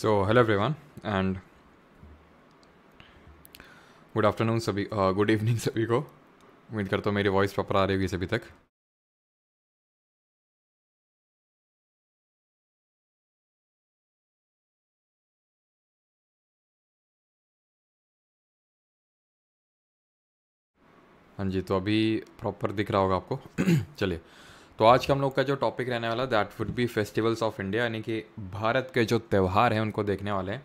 So hello everyone and good afternoon सभी good evening सभी को उम्मीद करता हूँ मेरी वॉइस प्रॉपर आ रही होगी सभी तक हाँ जी तो अभी प्रॉपर दिख रहा होगा आपको चलिए तो आज का हम लोग का जो टॉपिक रहने वाला that would be festivals of India यानी कि भारत के जो त्यौहार हैं उनको देखने वाले हैं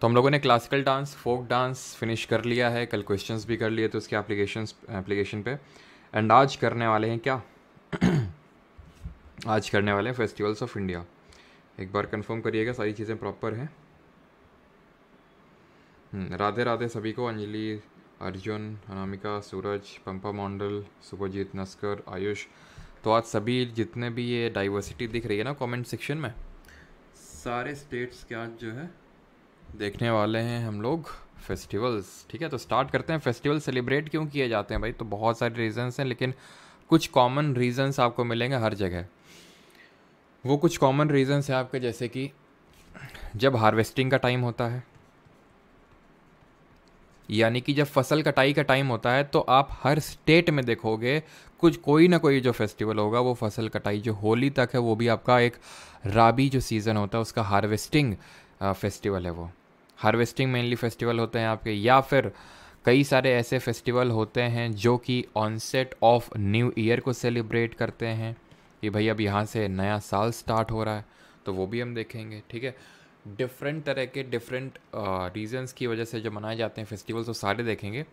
तो हम लोगों ने classical dance folk dance finish कर लिया है कल क्वेश्चन भी कर लिए तो उसके एप्लीकेशन एप्लीकेशन पे एंड आज करने वाले हैं क्या आज करने वाले हैं फेस्टिवल्स ऑफ इंडिया एक बार कंफर्म करिएगा सारी चीज़ें प्रॉपर हैं हम्म, राधे राधे सभी को अंजलि अर्जुन अनामिका सूरज पंपा मॉन्डल सुभजीत नस्कर आयुष तो आज सभी जितने भी ये डाइवर्सिटी दिख रही है ना कमेंट सेक्शन में सारे स्टेट्स के आज जो है देखने वाले हैं हम लोग फेस्टिवल्स ठीक है तो स्टार्ट करते हैं फेस्टिवल सेलिब्रेट क्यों किए जाते हैं भाई तो बहुत सारे रीजंस हैं लेकिन कुछ कॉमन रीजंस आपको मिलेंगे हर जगह वो कुछ कॉमन रीजंस हैं आपके जैसे कि जब हार्वेस्टिंग का टाइम होता है यानी कि जब फसल कटाई का टाइम होता है तो आप हर स्टेट में देखोगे कुछ कोई ना कोई जो फेस्टिवल होगा वो फसल कटाई जो होली तक है वो भी आपका एक राबी जो सीज़न होता है उसका हार्वेस्टिंग फेस्टिवल है वो हार्वेस्टिंग मेनली फेस्टिवल होते हैं आपके या फिर कई सारे ऐसे फेस्टिवल होते हैं जो कि ऑनसेट ऑफ न्यू ईयर को सेलिब्रेट करते हैं कि भाई अब यहाँ से नया साल स्टार्ट हो रहा है तो वो भी हम देखेंगे ठीक है डिफरेंट तरह के डिफरेंट रीजंस uh, की वजह से जो मनाए जाते हैं फेस्टिवल्स वो तो सारे देखेंगे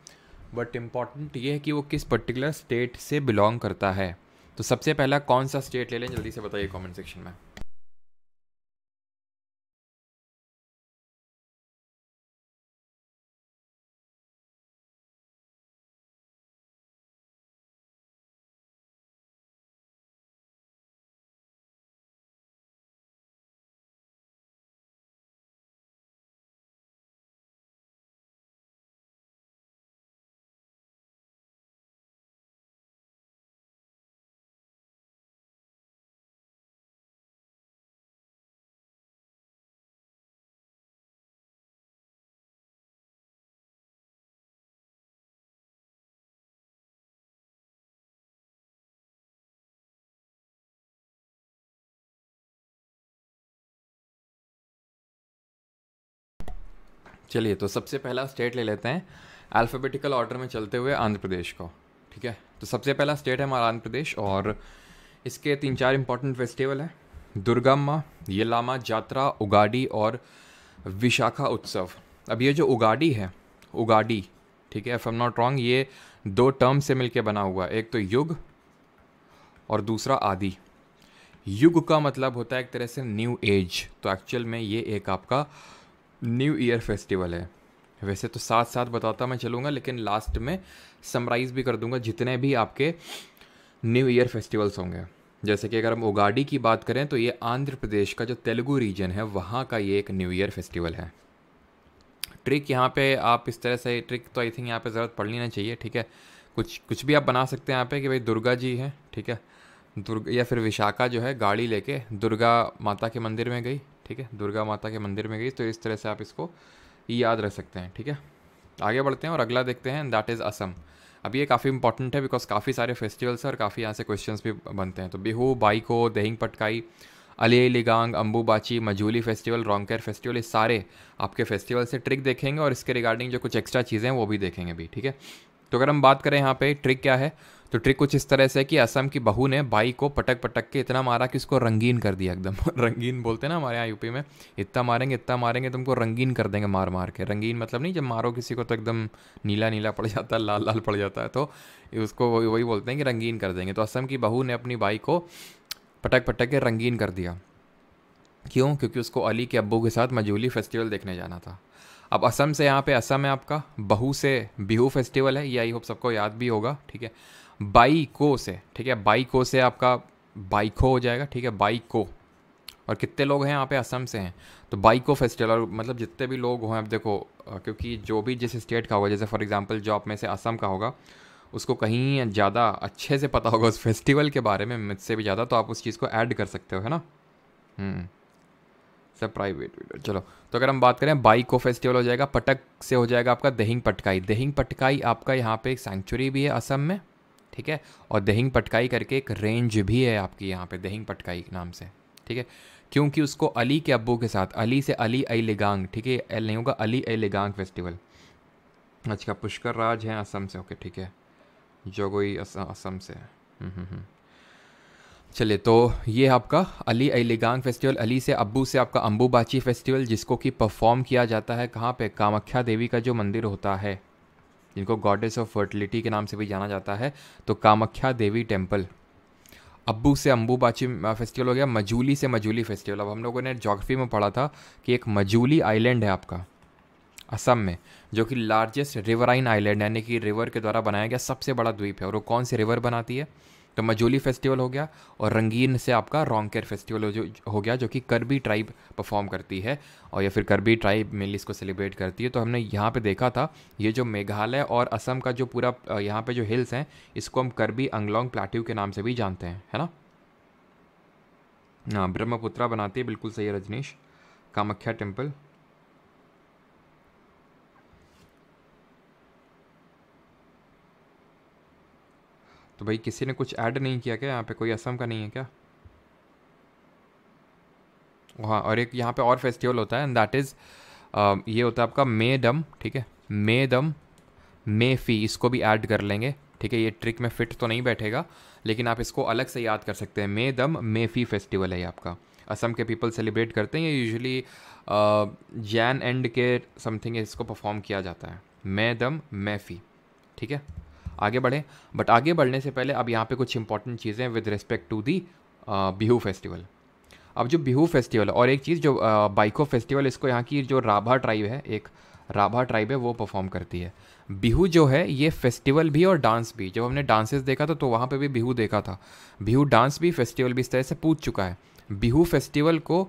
बट इम्पॉर्टेंट ये है कि वो किस पर्टिकुलर स्टेट से बिलोंग करता है तो सबसे पहला कौन सा स्टेट ले लें जल्दी से बताइए कमेंट सेक्शन में चलिए तो सबसे पहला स्टेट ले लेते हैं अल्फ़ाबेटिकल ऑर्डर में चलते हुए आंध्र प्रदेश को ठीक है तो सबसे पहला स्टेट है हमारा आंध्र प्रदेश और इसके तीन चार इंपॉर्टेंट फेस्टिवल हैं ये लामा जात्रा उगाडी और विशाखा उत्सव अब ये जो उगाडी है उगाडी ठीक है एफ एम नॉट रॉन्ग ये दो टर्म से मिलके बना हुआ है एक तो युग और दूसरा आदि युग का मतलब होता है एक तरह से न्यू एज तो एक्चुअल में ये एक आपका न्यू ईयर फेस्टिवल है वैसे तो साथ साथ बताता मैं चलूँगा लेकिन लास्ट में समराइज़ भी कर दूंगा जितने भी आपके न्यू ईयर फेस्टिवल्स होंगे जैसे कि अगर हम उगाडी की बात करें तो ये आंध्र प्रदेश का जो तेलुगु रीजन है वहाँ का ये एक न्यू ईयर फेस्टिवल है ट्रिक यहाँ पे आप इस तरह से ट्रिक तो आई थिंक यहाँ पे ज़रूरत पड़नी लेना चाहिए ठीक है कुछ कुछ भी आप बना सकते हैं यहाँ पे कि भाई दुर्गा जी हैं ठीक है दुर्गा या फिर विशाखा जो है गाड़ी लेके दुर्गा माता के मंदिर में गई ठीक है दुर्गा माता के मंदिर में गई तो इस तरह से आप इसको याद रख सकते हैं ठीक है आगे बढ़ते हैं और अगला देखते हैं दैट इज़ असम अब ये काफ़ी इंपॉर्टेंट है बिकॉज काफ़ी सारे फेस्टिवल्स हैं और काफ़ी यहाँ से क्वेश्चन भी बनते हैं तो बिहू बाइको दहिंग पटकाई अली लिगांग अम्बूबाची मजूली फेस्टिवल रॉन्गकेर फेस्टिवल ये सारे आपके फेस्टिवल से ट्रिक देखेंगे और इसके रिगार्डिंग जो कुछ एक्स्ट्रा चीज़ें हैं वो भी देखेंगे भी ठीक है तो अगर हम बात करें यहाँ पे ट्रिक क्या है तो ट्रिक कुछ इस तरह से कि असम की बहू ने बाई को पटक पटक के इतना मारा कि उसको रंगीन कर दिया एकदम रंगीन बोलते हैं ना हमारे यहाँ यूपी में इतना मारेंगे इतना मारेंगे तुमको रंगीन कर देंगे मार मार के रंगीन मतलब नहीं जब मारो किसी को तो एकदम नीला नीला पड़ जाता है लाल लाल पड़ जाता है तो उसको वही वही बोलते हैं कि रंगीन कर देंगे तो असम की बहू ने अपनी बाई को पटक पटक के रंगीन कर दिया क्यों क्योंकि उसको अली के अब्बू के साथ मजूली फेस्टिवल देखने जाना था अब असम से यहाँ पे असम है आपका बहू से बिहू फेस्टिवल है ये आई होप सबको याद भी होगा ठीक है बाई को से ठीक है बाई को से आपका बाइको हो जाएगा ठीक है बाइको और कितने लोग हैं यहाँ पे असम से हैं तो बाइको फेस्टिवल और मतलब जितने भी लोग हों अब देखो क्योंकि जो भी जिस स्टेट का होगा जैसे फॉर एग्जांपल जो आप में से असम का होगा उसको कहीं ज़्यादा अच्छे से पता होगा उस फेस्टिवल के बारे में मुझसे भी ज़्यादा तो आप उस चीज़ को ऐड कर सकते हो है ना हम्म। सब प्राइवेट वीडियो चलो तो अगर हम बात करें बाइको को फेस्टिवल हो जाएगा पटक से हो जाएगा आपका दहिंग पटकाई दहिंग पटकाई आपका यहाँ पे एक सेंचुरी भी है असम में ठीक है और दहिंग पटकाई करके एक रेंज भी है आपकी यहाँ पे दहिंग पटकाई नाम से ठीक है क्योंकि उसको अली के अबू के साथ अली से अली अलीगांग ठीक है एल नहीं होगा अली अलीगांग फेस्टिवल अच्छा पुष्कर राज हैं असम से ओके ठीक है जोगोई असम से हम्म हम्म, हम्म। चलिए तो ये आपका अली अलीगान फेस्टिवल अली से अब्बू से आपका अम्बूबाची फेस्टिवल जिसको कि परफॉर्म किया जाता है कहाँ पे कामाख्या देवी का जो मंदिर होता है जिनको गॉडेस ऑफ फर्टिलिटी के नाम से भी जाना जाता है तो कामाख्या देवी टेम्पल अब्बू से अम्बूबाची फेस्टिवल हो गया मजूली से मजूली फेस्टिवल अब हम लोगों ने जोग्राफी में पढ़ा था कि एक मजूली आइलैंड है आपका असम में जो कि लार्जेस्ट रिवराइन आइलैंड यानी कि रिवर के द्वारा बनाया गया सबसे बड़ा द्वीप है और वो कौन सी रिवर बनाती है तो मजोली फेस्टिवल हो गया और रंगीन से आपका रोंगकेर फेस्टिवल हो, हो गया जो कि करबी ट्राइब परफॉर्म करती है और या फिर करबी ट्राइब मेनली इसको सेलिब्रेट करती है तो हमने यहाँ पे देखा था ये जो मेघालय और असम का जो पूरा यहाँ पे जो हिल्स हैं इसको हम करबी अंगलोंग प्लाट्यू के नाम से भी जानते हैं है ना हाँ ब्रह्मपुत्रा बनाती है बिल्कुल सही है रजनीश कामाख्या टेम्पल तो भाई किसी ने कुछ ऐड नहीं किया क्या यहाँ पे कोई असम का नहीं है क्या हाँ और एक यहाँ पे और फेस्टिवल होता है एंड दैट इज़ ये होता है आपका मे दम ठीक है मे दम मे फी इसको भी ऐड कर लेंगे ठीक है ये ट्रिक में फिट तो नहीं बैठेगा लेकिन आप इसको अलग से याद कर सकते हैं मे दम मे फी फेस्टिवल है ये आपका असम के पीपल सेलिब्रेट करते हैं ये यूजली जैन एंड के समथिंग इसको परफॉर्म किया जाता है मे दम मे फी ठीक है आगे बढ़ें बट आगे बढ़ने से पहले अब यहाँ पे कुछ इंपॉर्टेंट चीज़ें with respect to the Bihu festival अब जो बिहू फेस्टिवल और एक चीज़ जो uh, बाइको फेस्टिवल इसको यहाँ की जो राभा ट्राइब है एक राभा ट्राइब है वो परफॉर्म करती है बिहू जो है ये फेस्टिवल भी और डांस भी जब हमने डांसेस देखा था तो वहाँ पे भी बिहू देखा था बिहू डांस भी फेस्टिवल भी इस तरह से पूछ चुका है बिहू फेस्टिवल को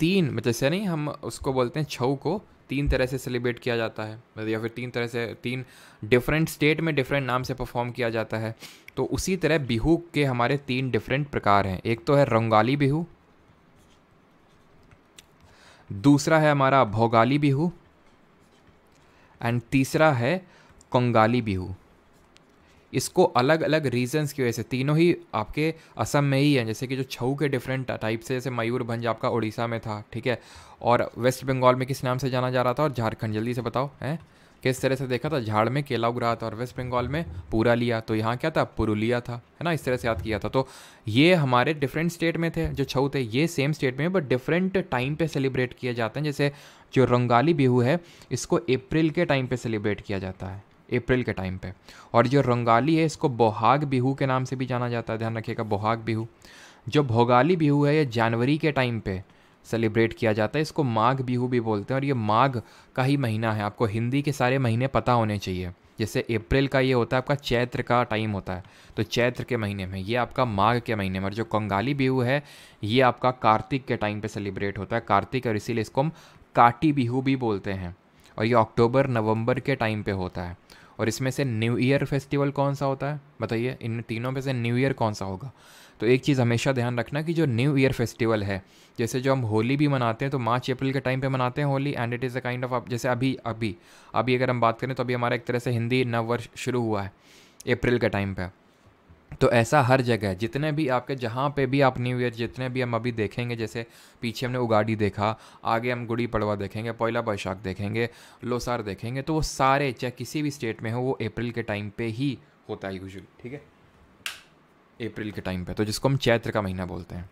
तीन मतलब से नहीं हम उसको बोलते हैं छऊ को तीन तरह से सेलिब्रेट किया जाता है मतलब या फिर तीन तरह से तीन डिफरेंट स्टेट में डिफरेंट नाम से परफॉर्म किया जाता है तो उसी तरह बिहू के हमारे तीन डिफरेंट प्रकार हैं एक तो है रंगाली बिहू दूसरा है हमारा भोगाली बिहू एंड तीसरा है कंगाली बिहू इसको अलग अलग रीजन्स की वजह से तीनों ही आपके असम में ही हैं जैसे कि जो छऊ के डिफरेंट टाइप से जैसे मयूरभंज आपका उड़ीसा में था ठीक है और वेस्ट बंगाल में किस नाम से जाना जा रहा था और झारखंड जल्दी से बताओ हैं किस तरह से देखा था झाड़ में केला उग रहा था और वेस्ट बंगाल में पूरा लिया तो यहाँ क्या था पुरुलिया था है ना इस तरह से याद किया था तो ये हमारे डिफरेंट स्टेट में थे जो छऊ थे ये सेम स्टेट में बट डिफरेंट टाइम पे सेलिब्रेट किए जाते हैं जैसे जो रंगाली बिहू है इसको अप्रैल के टाइम पे सेलिब्रेट किया जाता है अप्रैल के टाइम पे और जो रंगाली है इसको बोहाग बिहू के नाम से भी जाना जाता है ध्यान रखिएगा बोहाग बिहू जो भोगाली बिहू है ये जनवरी के टाइम पे सेलिब्रेट किया जाता है इसको माघ बिहू भी बोलते हैं और ये माघ का ही महीना है आपको हिंदी के सारे महीने पता होने चाहिए जैसे अप्रैल का ये होता है आपका चैत्र का टाइम होता है तो चैत्र के महीने में ये आपका माघ के महीने में और जो कंगाली बिहू है ये आपका कार्तिक के टाइम पे सेलिब्रेट होता है कार्तिक और इसीलिए इसको हम काटी बिहू भी बोलते हैं और ये अक्टूबर नवंबर के टाइम पे होता है और इसमें से न्यू ईयर फेस्टिवल कौन सा होता है बताइए इन तीनों में से न्यू ईयर कौन सा होगा तो एक चीज़ हमेशा ध्यान रखना कि जो न्यू ईयर फेस्टिवल है जैसे जो हम होली भी मनाते हैं तो मार्च अप्रैल के टाइम पे मनाते हैं Holi and it is a kind of जैसे अभी अभी अभी अगर हम बात करें तो अभी हमारा एक तरह से हिंदी नव वर्ष शुरू हुआ है अप्रैल के टाइम पर तो ऐसा हर जगह है जितने भी आपके जहाँ पे भी आप न्यू ईयर जितने भी हम अभी देखेंगे जैसे पीछे हमने उगाड़ी देखा आगे हम गुड़ी पड़वा देखेंगे पोला बैशाख देखेंगे लोसार देखेंगे तो वो सारे चाहे किसी भी स्टेट में हो वो अप्रैल के टाइम पे ही होता है यूजली ठीक है अप्रैल के टाइम पे तो जिसको हम चैत्र का महीना बोलते हैं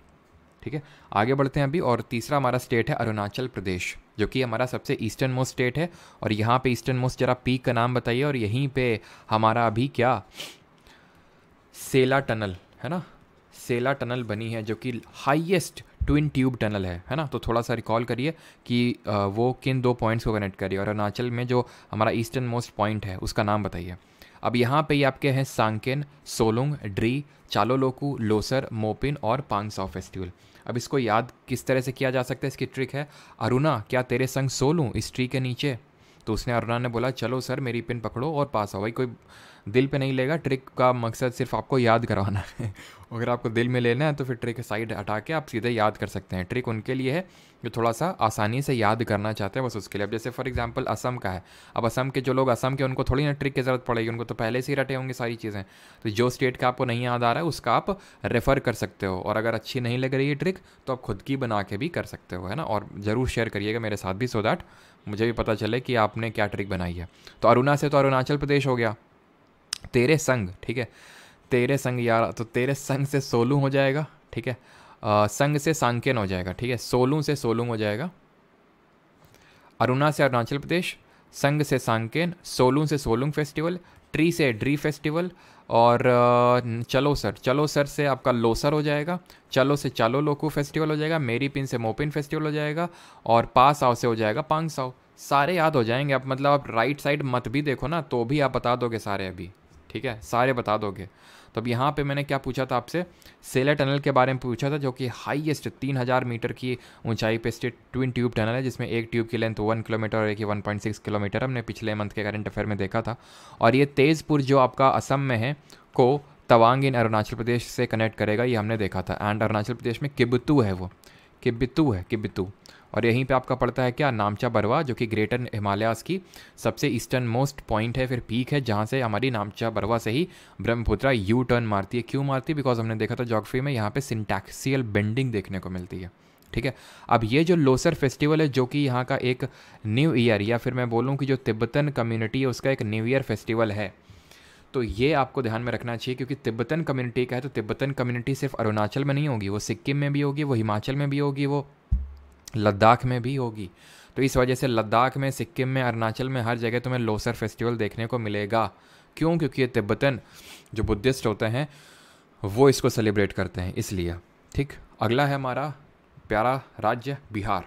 ठीक है आगे बढ़ते हैं अभी और तीसरा हमारा स्टेट है अरुणाचल प्रदेश जो कि हमारा सबसे ईस्टर्न मोस्ट स्टेट है और यहाँ पे ईस्टर्न मोस्ट जरा पीक का नाम बताइए और यहीं पे हमारा अभी क्या सेला टनल है ना सेला टनल बनी है जो कि हाईएस्ट ट्विन ट्यूब टनल है है ना तो थोड़ा सा रिकॉल करिए कि वो किन दो पॉइंट्स को कनेक्ट करिए और अरुणाचल में जो हमारा ईस्टर्न मोस्ट पॉइंट है उसका नाम बताइए अब यहाँ पे ये आपके हैं सांकेन सोलुंग ड्री चालोलोकू लोसर मोपिन और पांगसाव फेस्टिवल अब इसको याद किस तरह से किया जा सकता है इसकी ट्रिक है अरुणा क्या तेरे संग सोलूँ इस ट्री के नीचे तो उसने अरुणा ने बोला चलो सर मेरी पिन पकड़ो और पास आओ भाई कोई दिल पे नहीं लेगा ट्रिक का मकसद सिर्फ आपको याद करवाना है अगर आपको दिल में लेना है तो फिर ट्रिक साइड हटा के आप सीधे याद कर सकते हैं ट्रिक उनके लिए है जो थोड़ा सा आसानी से याद करना चाहते हैं बस उसके लिए अब जैसे फॉर एग्जांपल असम का है अब असम के जो लोग असम के उनको थोड़ी ना ट्रिक की ज़रूरत पड़ेगी उनको तो पहले से ही रटे होंगे सारी चीज़ें तो जो स्टेट का आपको नहीं याद आ रहा है उसका आप रेफ़र कर सकते हो और अगर अच्छी नहीं लग रही है ट्रिक तो आप खुद की बना के भी कर सकते हो है ना और ज़रूर शेयर करिएगा मेरे साथ भी सो दैट मुझे भी पता चले कि आपने क्या ट्रिक बनाई है तो अरुणा से तो अरुणाचल प्रदेश हो गया तेरे संग ठीक है तेरे संग यार तो तेरे संग से सोलू हो जाएगा ठीक है संग से सांकेन हो जाएगा ठीक है सोलू से सोलू हो जाएगा अरुणा से अरुणाचल प्रदेश संग से सांकेन सोलू से सोलूंग फेस्टिवल ट्री से ड्री फेस्टिवल और चलो सर चलो सर से आपका लोसर हो जाएगा चलो से चालो लोकू फेस्टिवल हो जाएगा मेरी पिन से मोपिन फेस्टिवल हो जाएगा और पास आओ से हो जाएगा पांग साओ सारे याद हो जाएंगे आप मतलब आप राइट साइड मत भी देखो ना तो भी आप बता दोगे सारे अभी ठीक है सारे बता दोगे तो अब यहाँ पे मैंने क्या पूछा था आपसे सेला टनल के बारे में पूछा था जो कि हाईएस्ट 3000 मीटर की ऊंचाई पे स्टेट ट्विन ट्यूब टनल है जिसमें एक ट्यूब की लेंथ वन किलोमीटर और एक ही वन पॉइंट सिक्स किलोमीटर हमने पिछले मंथ के करंट अफेयर में देखा था और ये तेज़पुर जो आपका असम में है को तवांग इन अरुणाचल प्रदेश से कनेक्ट करेगा ये हमने देखा था एंड अरुणाचल प्रदेश में किब्बतू है वो किबितू है किबितू और यहीं पे आपका पड़ता है क्या नामचा बरवा जो कि ग्रेटर हिमालयास की सबसे ईस्टर्न मोस्ट पॉइंट है फिर पीक है जहाँ से हमारी नामचा बरवा से ही ब्रह्मपुत्रा यू टर्न मारती है क्यों मारती है बिकॉज हमने देखा था जोग्राफी में यहाँ पर सिंटैक्सियल बेंडिंग देखने को मिलती है ठीक है अब ये जो लोसर फेस्टिवल है जो कि यहाँ का एक न्यू ईयर या फिर मैं बोलूँ कि जो तिब्बतन कम्युनिटी है उसका एक न्यू ईयर फेस्टिवल है तो ये आपको ध्यान में रखना चाहिए क्योंकि तिब्बतन कम्युनिटी का है तो तिब्बतन कम्युनिटी सिर्फ अरुणाचल में नहीं होगी वो सिक्किम में भी होगी वो हिमाचल में भी होगी वो लद्दाख में भी होगी तो इस वजह से लद्दाख में सिक्किम में अरुणाचल में हर जगह तुम्हें लोसर फेस्टिवल देखने को मिलेगा क्यों क्योंकि ये तिब्बतन जो बुद्धिस्ट होते हैं वो इसको सेलिब्रेट करते हैं इसलिए ठीक अगला है हमारा प्यारा राज्य बिहार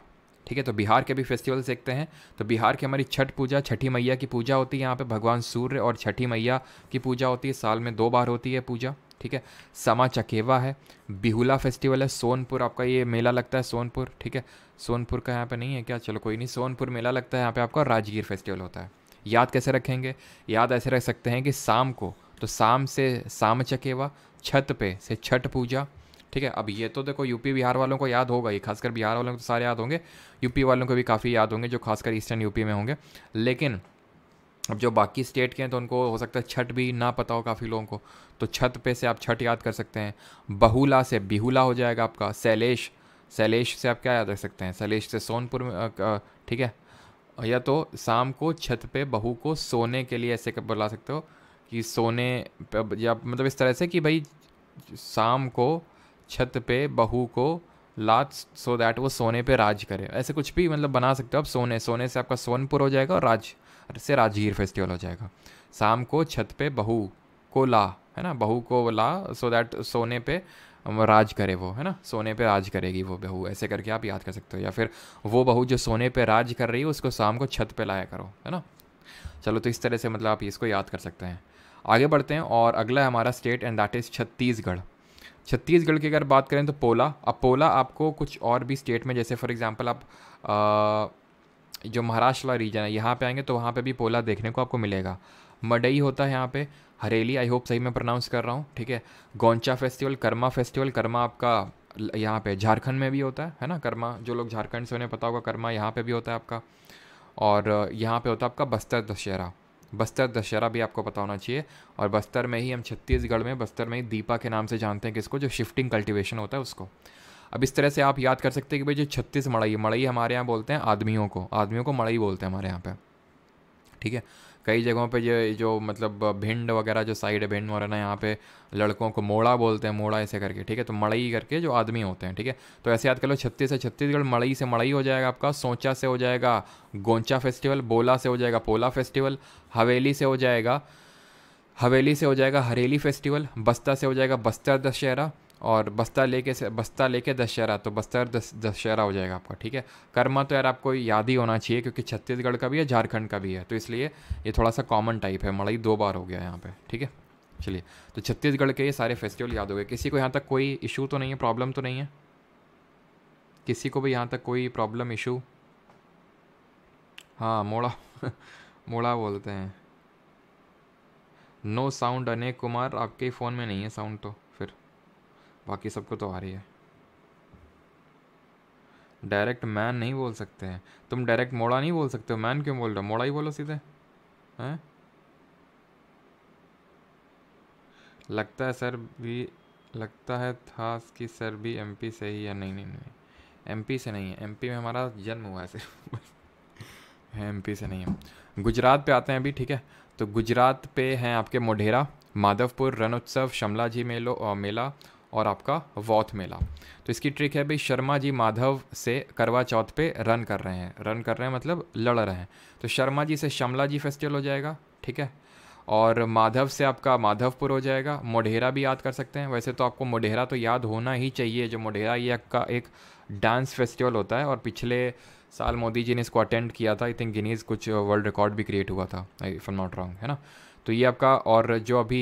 ठीक है तो बिहार के भी फेस्टिवल देखते हैं तो बिहार की हमारी छठ पूजा छठी मैया की पूजा होती है यहाँ पे भगवान सूर्य और छठी मैया की पूजा होती है साल में दो बार होती है पूजा ठीक है समा चकेवा है बिहुला फेस्टिवल है सोनपुर आपका ये मेला लगता है सोनपुर ठीक है सोनपुर का यहाँ पे नहीं है क्या चलो कोई नहीं सोनपुर मेला लगता है यहाँ पे आपका राजगीर फेस्टिवल होता है याद कैसे रखेंगे याद ऐसे रख सकते हैं कि शाम को तो शाम से शाम चकेवा छत पे से छठ पूजा ठीक है अब ये तो देखो यूपी बिहार वालों को याद होगा ही खासकर बिहार वालों को तो सारे याद होंगे यूपी वालों को भी काफ़ी याद होंगे जो खासकर ईस्टर्न यूपी में होंगे लेकिन अब जो बाकी स्टेट के हैं तो उनको हो सकता है छठ भी ना पता हो काफ़ी लोगों को तो छत पे से आप छठ याद कर सकते हैं बहुला से बिहुला हो जाएगा आपका शैलेश सैलेश से आप क्या याद रख सकते हैं सैलेश से सोनपुर में ठीक है या तो शाम को छत पे बहू को सोने के लिए ऐसे बुला सकते हो कि सोने या मतलब इस तरह से कि भाई शाम को छत पे बहू को लात सो दैट वो सोने पे राज करे ऐसे कुछ भी मतलब बना सकते हो आप सोने सोने से आपका सोनपुर हो जाएगा और राज से राजगीर फेस्टिवल हो जाएगा शाम को छत पे बहू को ला है ना बहू को ला सो दैट सोने पे राज करे वो है ना सोने पे राज करेगी वो बहू ऐसे करके आप याद कर सकते हो या फिर वो बहू जो सोने पे राज कर रही है उसको शाम को छत पे लाया करो है ना चलो तो इस तरह से मतलब आप इसको याद कर सकते हैं आगे बढ़ते हैं और अगला है हमारा state and that is Chhattisgarh Chhattisgarh की अगर बात करें तो पोला अब पोला आपको कुछ और भी स्टेट में जैसे फॉर एग्ज़ाम्पल आप आ, जो महाराष्ट्र रीजन है यहाँ पे आएंगे तो वहाँ पे भी पोला देखने को आपको मिलेगा मडई होता है यहाँ पे हरेली आई होप सही मैं प्रोनाउंस कर रहा हूँ ठीक है गोंचा फेस्टिवल कर्मा फेस्टिवल कर्मा आपका यहाँ पे झारखंड में भी होता है है ना कर्मा जो लोग झारखंड से उन्हें पता होगा कर्मा यहाँ पे भी होता है आपका और यहाँ पे होता है आपका बस्तर दशहरा बस्तर दशहरा भी आपको पता होना चाहिए और बस्तर में ही हम छत्तीसगढ़ में बस्तर में ही दीपा के नाम से जानते हैं किसको जो शिफ्टिंग कल्टिवेशन होता है उसको अब इस तरह से आप याद कर सकते हैं कि भाई जो छत्तीस मड़ई मड़ई हमारे यहाँ बोलते हैं आदमियों को आदमियों को मड़ई बोलते हैं हमारे यहाँ पर ठीक है कई जगहों पे ये जो मतलब भिंड वगैरह जो साइड है भिंड वगैरह यहाँ पे लड़कों को मोड़ा बोलते हैं मोड़ा ऐसे करके ठीक है तो मड़ई करके जो आदमी होते हैं ठीक है तो ऐसे याद कर लो छत्तीस से छत्तीसगढ़ मड़ई से मड़ई हो जाएगा आपका सोचा से हो जाएगा गोंचा फेस्टिवल बोला से हो जाएगा पोला फेस्टिवल हवेली से हो जाएगा हवेली से हो जाएगा हरेली फेस्टिवल बस्ता से हो जाएगा बस्तर दशहरा और बस्ता लेके बस्ता लेके दशहरा तो बस्तर दस दशहरा हो जाएगा आपका ठीक है कर्मा तो यार आपको याद ही होना चाहिए क्योंकि छत्तीसगढ़ का भी है झारखंड का भी है तो इसलिए ये थोड़ा सा कॉमन टाइप है मड़ाई दो बार हो गया यहाँ पे ठीक है चलिए तो छत्तीसगढ़ के ये सारे फेस्टिवल याद हो गए किसी को यहाँ तक कोई इशू तो नहीं है प्रॉब्लम तो नहीं है किसी को भी यहाँ तक कोई प्रॉब्लम इशू हाँ मोड़ा मोड़ा बोलते हैं नो साउंड अनेक कुमार आपके फ़ोन में नहीं है साउंड तो बाकी सबको तो आ रही है डायरेक्ट मैन नहीं बोल सकते हैं तुम डायरेक्ट मोड़ा नहीं बोल सकते हो मैन क्यों बोल रहे हो मोड़ा ही बोलो सीधे हैं लगता है सर भी लगता है था कि सर भी एमपी से ही है नहीं नहीं नहीं एमपी से नहीं है एमपी में हमारा जन्म हुआ है सिर्फ एमपी से नहीं है गुजरात पे आते हैं अभी ठीक है तो गुजरात पे हैं आपके मोढेरा माधवपुर रण उत्सव शमला जी मेलो मेला और आपका वॉथ मेला तो इसकी ट्रिक है भाई शर्मा जी माधव से करवा चौथ पे रन कर रहे हैं रन कर रहे हैं मतलब लड़ रहे हैं तो शर्मा जी से शमला जी फेस्टिवल हो जाएगा ठीक है और माधव से आपका माधवपुर हो जाएगा मोढेरा भी याद कर सकते हैं वैसे तो आपको मोढेरा तो याद होना ही चाहिए जो मोढेरा ये का एक डांस फेस्टिवल होता है और पिछले साल मोदी जी ने इसको अटेंड किया था आई थिंक गिनीज कुछ वर्ल्ड रिकॉर्ड भी क्रिएट हुआ था आई फन नॉट रॉन्ग है ना तो ये आपका और जो अभी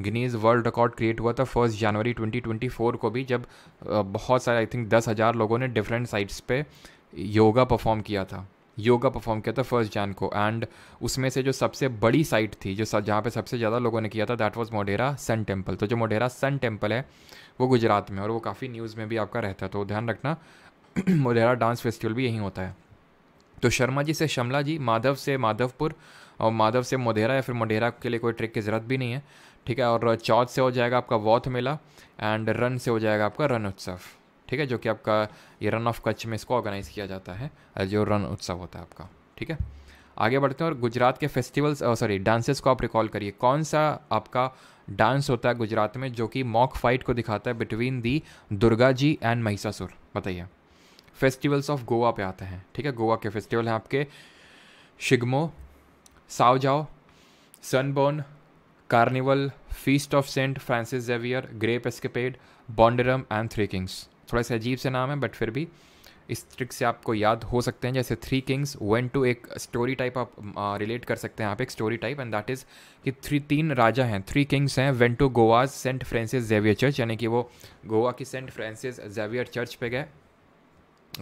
गिनीज वर्ल्ड रिकॉर्ड क्रिएट हुआ था फर्स्ट जनवरी 2024 को भी जब बहुत सारे आई थिंक दस हज़ार लोगों ने डिफरेंट साइट्स पे योगा परफॉर्म किया था योगा परफॉर्म किया था फर्स्ट जैन को एंड उसमें से जो सबसे बड़ी साइट थी जो जहाँ पे सबसे ज़्यादा लोगों ने किया था that was Modhera sun temple तो जो मोडेरा सन टेम्पल है वो गुजरात में और वो काफ़ी न्यूज़ में भी आपका रहता है तो ध्यान रखना मोडेरा डांस फेस्टिवल भी यहीं होता है तो शर्मा जी से शमला जी माधव से माधवपुर और माधव से मोधेरा या फिर मोढेरा के लिए कोई ट्रिक की ज़रूरत भी नहीं है ठीक है और चौथ से हो जाएगा आपका वॉथ मेला एंड रन से हो जाएगा आपका रन उत्सव ठीक है जो कि आपका ये रन ऑफ कच्छ में इसको ऑर्गेनाइज़ किया जाता है जो रन उत्सव होता है आपका ठीक है आगे बढ़ते हैं और गुजरात के फेस्टिवल्स सॉरी डांसेस को आप रिकॉल करिए कौन सा आपका डांस होता है गुजरात में जो कि मॉक फाइट को दिखाता है between the Durga ji and Mahishasura बताइए फेस्टिवल्स ऑफ गोवा पे आते हैं ठीक है गोवा के फेस्टिवल हैं आपके Shigmo Joao Sunburn carnival feast of saint Francis Xavier grape escapade Bonderam and three kings थोड़ा सा अजीब से नाम है बट फिर भी इस ट्रिक से आपको याद हो सकते हैं जैसे थ्री किंग्स वन टू एक स्टोरी टाइप आप रिलेट कर सकते हैं यहाँ पे एक story type and that is कि थ्री तीन राजा हैं थ्री किंग्स हैं one two Goa's saint Francis Xavier church यानी कि वो गोवा की सेंट फ्रांसिस जेवियर चर्च पे गए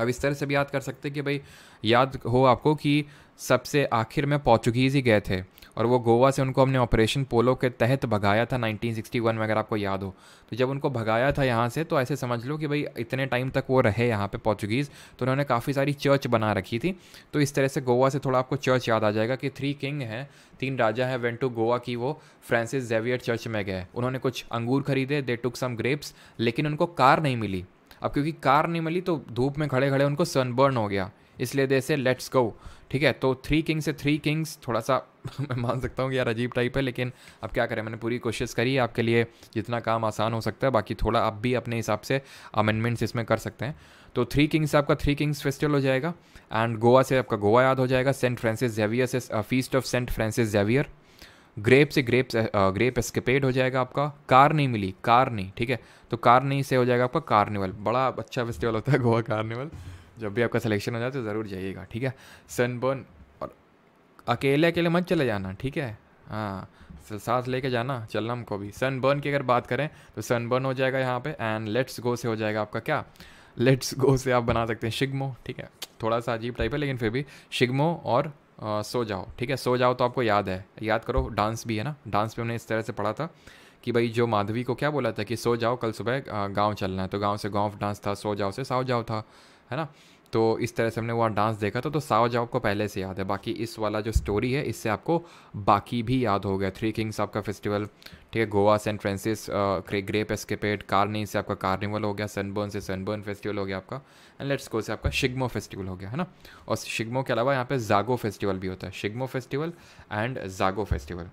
अब इस तरह से भी याद कर सकते हैं कि भाई याद हो आपको कि सबसे आखिर में पोर्चुगीज़ ही गए थे और वो गोवा से उनको हमने ऑपरेशन पोलो के तहत भगाया था 1961 में अगर आपको याद हो तो जब उनको भगाया था यहाँ से तो ऐसे समझ लो कि भाई इतने टाइम तक वो रहे यहाँ पे पोर्चुगीज़ तो उन्होंने काफ़ी सारी चर्च बना रखी थी तो इस तरह से गोवा से थोड़ा आपको चर्च याद आ जाएगा कि थ्री किंग हैं तीन राजा हैं वेंट टू गोवा की वो फ्रांसिस जेवियर चर्च में गए उन्होंने कुछ अंगूर खरीदे दे टुक सम ग्रेप्स लेकिन उनको कार नहीं मिली अब क्योंकि कार नहीं मिली तो धूप में खड़े खड़े उनको सनबर्न हो गया इसलिए दे से लेट्स गो ठीक है तो थ्री किंग्स से थ्री किंग्स थोड़ा सा मैं मान सकता हूँ कि यार अजीब टाइप है लेकिन अब क्या करें मैंने पूरी कोशिश करी है आपके लिए जितना काम आसान हो सकता है बाकी थोड़ा आप भी अपने हिसाब से अमेंडमेंट्स इसमें कर सकते हैं तो थ्री किंग्स से आपका थ्री किंग्स फेस्टिवल हो जाएगा एंड गोवा से आपका गोवा याद हो जाएगा सेंट फ्रांसिस जेवियर से feast of saint Francis Xavier grape से ग्रेप ग्रेप एस्केपेड हो जाएगा आपका कार नहीं मिली कार नहीं ठीक है तो कार नहीं से हो जाएगा आपका कार्निवल बड़ा अच्छा फेस्टिवल होता है गोवा कार्निवल जब भी आपका सिलेक्शन हो जाए तो ज़रूर जाइएगा ठीक है सनबर्न और अकेले अकेले मत चले जाना ठीक है हाँ साथ लेके जाना चलना हमको भी सनबर्न की अगर बात करें तो सनबर्न हो जाएगा यहाँ पे एंड लेट्स गो से हो जाएगा आपका क्या लेट्स गो से आप बना सकते हैं शिगमो ठीक है थोड़ा सा अजीब टाइप है लेकिन फिर भी शिगमो और आ, सो जाओ ठीक है सो जाओ तो आपको याद है याद करो डांस भी है ना डांस पे हमने इस तरह से पढ़ा था कि भाई जो माधवी को क्या बोला था कि सो जाओ कल सुबह गांव चलना है तो गांव से गांव डांस था सो जाओ से साओ जाओ था है ना तो इस तरह से हमने वहाँ डांस देखा था तो साओ जाओ आपको पहले से याद है बाकी इस वाला जो स्टोरी है इससे आपको बाकी भी याद हो गया थ्री किंग्स आपका फेस्टिवल ठीक है Goa saint Francis grape escapade कार्नी से आपका कार्निवल हो गया सनबर्न से सनबर्न फेस्टिवल हो गया आपका एंड लेट्स गो से आपका शिगमो फेस्टिवल हो गया है ना और शिगमो के अलावा यहाँ पर जागो फेस्टिवल भी होता है Shigmo festival and Jago festival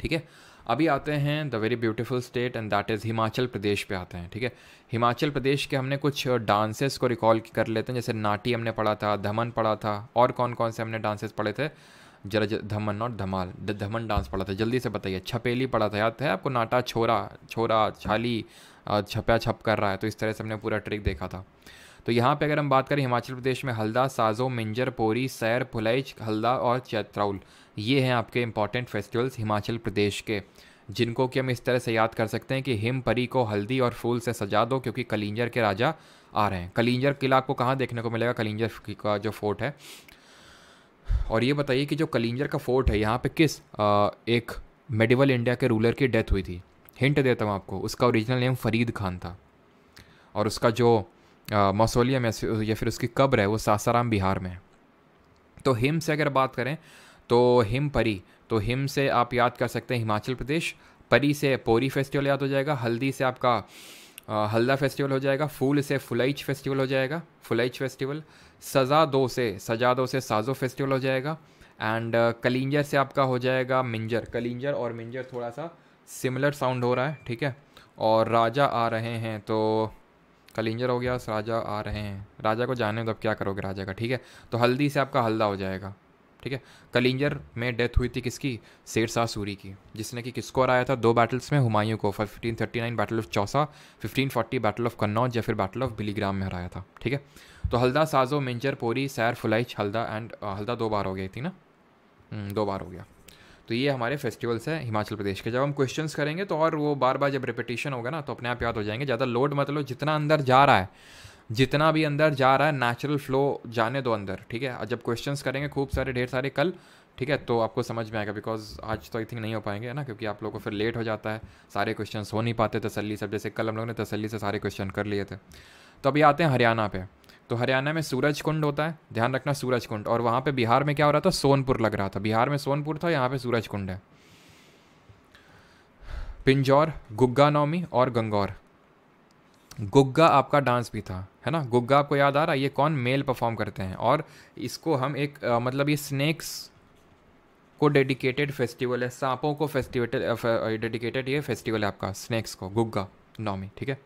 ठीक है अभी आते हैं the very beautiful state and that is Himachal Pradesh पे आते हैं ठीक है हिमाचल प्रदेश के हमने कुछ डांसेस को रिकॉल कर लेते हैं जैसे नाटी हमने पढ़ा था धमन पढ़ा था और कौन कौन से हमने डांसेस पढ़े थे जरा धमन नॉट धमाल धमन डांस पढ़ा था जल्दी से बताइए छपेली पढ़ा था याद है आपको नाटा छोरा छोरा छाली छपया छप कर रहा है तो इस तरह से हमने पूरा ट्रिक देखा था तो यहाँ पे अगर हम बात करें हिमाचल प्रदेश में हल्दा साजो मिंजर पोरी सैर फुलैच हल्दा और चैत्राउल ये हैं आपके इंपॉर्टेंट फेस्टिवल्स हिमाचल प्रदेश के जिनको कि हम इस तरह से याद कर सकते हैं कि हिम परी को हल्दी और फूल से सजा दो क्योंकि कलिंजर के राजा आ रहे हैं कलिंजर किला आपको कहाँ देखने को मिलेगा कलिंजर का जो फोर्ट है और ये बताइए कि जो कलिंजर का फोर्ट है यहाँ पे किस आ, एक मेडिवल इंडिया के रूलर की डेथ हुई थी हिंट देता हूँ आपको उसका ओरिजिनल नेम फरीद खान था और उसका जो मसोलियम या फिर उसकी कब्र है वो सासाराम बिहार में है तो हिम से अगर बात करें तो हिम परी तो हिम से आप याद कर सकते हैं हिमाचल प्रदेश परी से पोरी फेस्टिवल याद हो जाएगा हल्दी से आपका हल्दा फेस्टिवल हो जाएगा फूल से फुलाइच फेस्टिवल हो जाएगा फुलाइच फेस्टिवल सज़ा दो से सजा दो से साजो फेस्टिवल हो जाएगा एंड कलिंजर से आपका हो जाएगा मिंजर कलिंजर और मिंजर थोड़ा सा सिमिलर साउंड हो रहा है ठीक है और राजा आ रहे हैं तो कलिंजर हो गया राजा आ रहे हैं राजा को जाने तो अब क्या करोगे राजा का ठीक है तो हल्दी से आपका हल्दा हो जाएगा ठीक है कलिंजर में डेथ हुई थी किसकी शेर शाह सूरी की जिसने कि किसको हराया था दो बैटल्स में हुमायूं को fifteen thirty nine battle of Chausa fifteen forty battle of Kannauj या फिर बैटल ऑफ बिलीग्राम में हराया था ठीक है तो हल्दा साजो मिंजर पोरी सैर फुलाइच हल्दा एंड हल्दा दो बार हो गई थी ना हम्म, दो बार हो गया तो ये हमारे फेस्टिवल्स हैं हिमाचल प्रदेश के जब हम क्वेश्चंस करेंगे तो और वो बार बार जब रिपीटेशन होगा ना तो अपने आप याद हो जाएंगे ज़्यादा लोड मतलब जितना अंदर जा रहा है जितना भी अंदर जा रहा है नेचुरल फ्लो जाने दो अंदर ठीक है जब क्वेश्चंस करेंगे खूब सारे ढेर सारे कल ठीक है तो आपको समझ में आएगा बिकॉज आज तो आई थिंक नहीं हो पाएंगे ना क्योंकि आप लोगों को फिर लेट हो जाता है सारे क्वेश्चन हो नहीं पाते तसली सब जैसे कल हम लोगों ने तसली से सारे क्वेश्चन कर लिए थे तो अभी आते हैं हरियाणा पे तो हरियाणा में सूरज कुंड होता है ध्यान रखना सूरज कुंड और वहाँ पे बिहार में क्या हो रहा था सोनपुर लग रहा था बिहार में सोनपुर था यहाँ पे सूरज कुंड है पिंजौर गुग्गा नौमी और गंगौर गुग्गा आपका डांस भी था है ना गुग्गा आपको याद आ रहा है ये कौन मेल परफॉर्म करते हैं और इसको हम एक आ, मतलब ये स्नैक्स को डेडिकेटेड फेस्टिवल है सांपों को फेस्टिवेटेड डेडिकेटेड ये फेस्टिवल है आपका स्नैक्स को गुग्गा नौमी ठीक है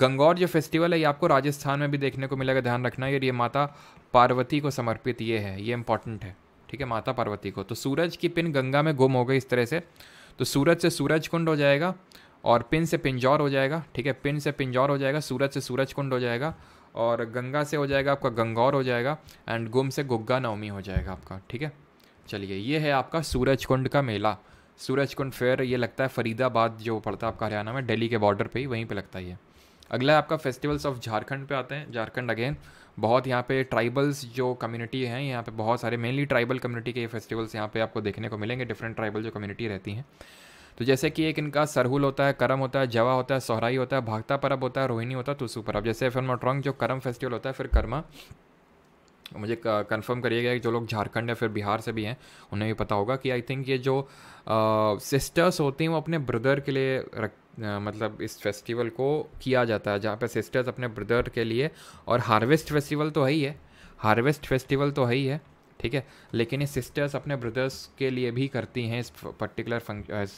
गंगौर जो फेस्टिवल है ये आपको राजस्थान में भी देखने को मिलेगा ध्यान रखना ये माता पार्वती को समर्पित ये है ये इंपॉर्टेंट है ठीक है माता पार्वती को तो सूरज की पिन गंगा में गुम हो गई इस तरह से तो सूरज से सूरज कुंड हो जाएगा और पिन से पिंजौर हो जाएगा ठीक है पिन से पिंजौर हो जाएगा सूरज से सूरज कुंड हो जाएगा और गंगा से हो जाएगा आपका गंगौर हो जाएगा एंड गुम से गुग्गा नवमी हो जाएगा आपका ठीक है चलिए ये है आपका सूरज कुंड का मेला सूरज कुंड फेयर ये लगता है फरीदाबाद जो पड़ता है आपका हरियाणा में दिल्ली के बॉर्डर पे ही वहीं पे लगता है ये अगला है आपका फेस्टिवल्स ऑफ झारखंड पे आते हैं झारखंड अगेन बहुत यहाँ पे ट्राइबल्स जो कम्युनिटी हैं यहाँ पे बहुत सारे मेनली ट्राइबल कम्युनिटी के ये फेस्टिवल्स यहाँ पे आपको देखने को मिलेंगे डिफरेंट ट्राइबल जो कम्युनिटी रहती हैं तो जैसे कि एक इनका सरहुल होता है करम होता है जवा होता है सोहराई होता है भागता परब होता है रोहिणी होता है तुसु परब जैसे फिर मोट्रॉन्ग जो करम फेस्टिवल होता है फिर कर्मा मुझे कंफर्म करिएगा कि जो लोग झारखंड या फिर बिहार से भी हैं उन्हें भी पता होगा कि आई थिंक ये जो सिस्टर्स होती हैं वो अपने ब्रदर के लिए रख मतलब इस फेस्टिवल को किया जाता है जहाँ पे सिस्टर्स अपने ब्रदर के लिए और हार्वेस्ट फेस्टिवल तो है ही है हार्वेस्ट फेस्टिवल तो है ही है ठीक है लेकिन ये सिस्टर्स अपने ब्रदर्स के लिए भी करती हैं इस पर्टिकुलर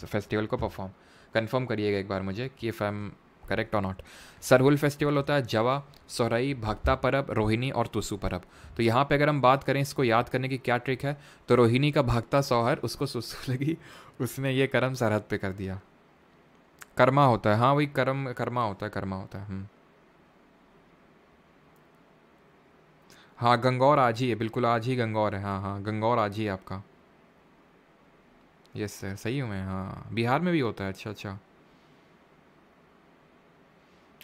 फेस्टिवल को परफॉर्म कंफर्म करिएगा एक बार मुझे कि इफ़ आई एम करेक्ट और नॉट सरहुल फेस्टिवल होता है जवा सोहराई भक्ता परब रोहिणी और तुसु परब तो यहाँ पे अगर हम बात करें इसको याद करने की क्या ट्रिक है तो रोहिणी का भक्ता सौहर उसको सुसु लगी उसने ये कर्म सरहद पे कर दिया कर्मा होता है हाँ वही कर्म कर्मा होता है कर्मा होता है हम्म. हाँ गंगौर आज ही है बिल्कुल आज ही गंगौर है हाँ हाँ गंगौर आज ही है आपका यस सर सही हूँ मैं हाँ बिहार में भी होता है अच्छा अच्छा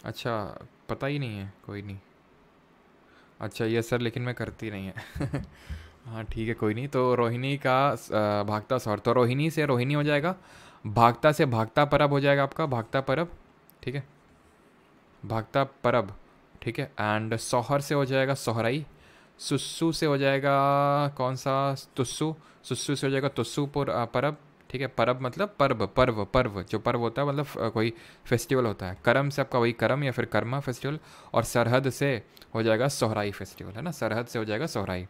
अच्छा पता ही नहीं है कोई नहीं अच्छा यस सर लेकिन मैं करती नहीं है हाँ ठीक है कोई नहीं तो रोहिणी का भागता सौर तो रोहिणी से रोहिणी हो जाएगा भागता से भागता परब हो जाएगा आपका भागता परब ठीक है भागता परब ठीक है एंड सोहर से हो जाएगा सोहराई सुस्सू से हो जाएगा कौन सा तुस्सू सुस्सू से हो जाएगा तुस्सू पर परब ठीक है परब मतलब पर्व पर्व पर्व जो पर्व होता है मतलब कोई फेस्टिवल होता है करम से आपका वही करम या फिर कर्मा फेस्टिवल और सरहद से हो जाएगा सोहराई फेस्टिवल है ना सरहद से हो जाएगा सोहराई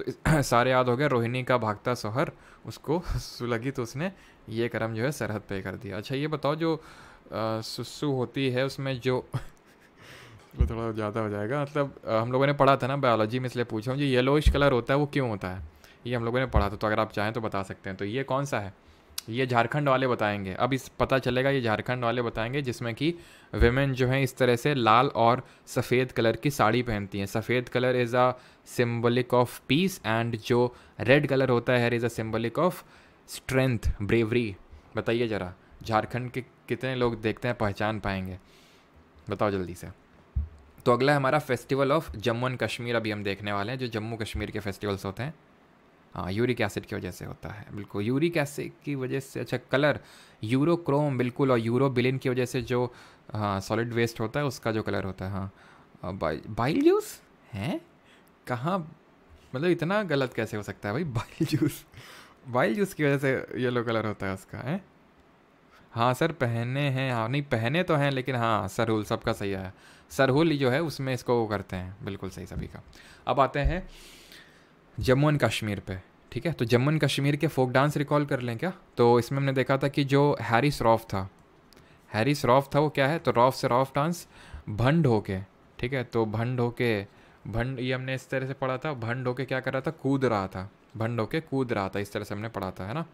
तो सारे याद हो गए रोहिणी का भागता सोहर उसको सुलगी तो उसने ये करम जो है सरहद पे कर दिया अच्छा ये बताओ जो सुस्सू होती है उसमें जो वो थोड़ा ज़्यादा हो जाएगा मतलब हम लोगों ने पढ़ा था ना बायोलॉजी में इसलिए पूछा हूँ जो येलोइश कलर होता है वो क्यों होता है ये हम लोगों ने पढ़ा था तो अगर आप चाहें तो बता सकते हैं तो ये कौन सा है ये झारखंड वाले बताएंगे अब इस पता चलेगा ये झारखंड वाले बताएंगे जिसमें कि वेमेन जो हैं इस तरह से लाल और सफ़ेद कलर की साड़ी पहनती हैं सफ़ेद colour is a symbolic of peace and जो रेड कलर होता है is a symbolic of strength bravery बताइए ज़रा झारखंड के कितने लोग देखते हैं पहचान पाएंगे बताओ जल्दी से तो अगला हमारा festival of Jammu and Kashmir अभी हम देखने वाले हैं जो जम्मू कश्मीर के फेस्टिवल्स होते हैं हाँ यूरिक एसिड की वजह से होता है बिल्कुल यूरिक एसिड की वजह से अच्छा कलर यूरोक्रोम बिल्कुल और यूरोबिलिन की वजह से जो हाँ सॉलिड वेस्ट होता है उसका जो कलर होता है हाँ बाइल जूस हैं कहाँ मतलब इतना गलत कैसे हो सकता है भाई बाइल जूस बाइल जूस की वजह से येलो कलर होता है उसका है हाँ सर पहने हैं हाँ नहीं पहने तो हैं लेकिन हाँ सरहुल सबका सही है सरहुल जो है उसमें इसको वो करते हैं बिल्कुल सही सभी का अब आते हैं जम्मू एंड कश्मीर पे ठीक है तो जम्मू एंड कश्मीर के फोक डांस रिकॉल कर लें क्या तो इसमें हमने देखा था कि जो हैरिस रॉफ था हैरिस रॉफ था वो क्या है तो रॉफ से रॉफ डांस भंड होके ठीक है तो भंड होके भंड ये हमने इस तरह से पढ़ा था भंड होके क्या कर रहा था कूद रहा था भंड होके कूद रहा था इस तरह से हमने पढ़ा था है ना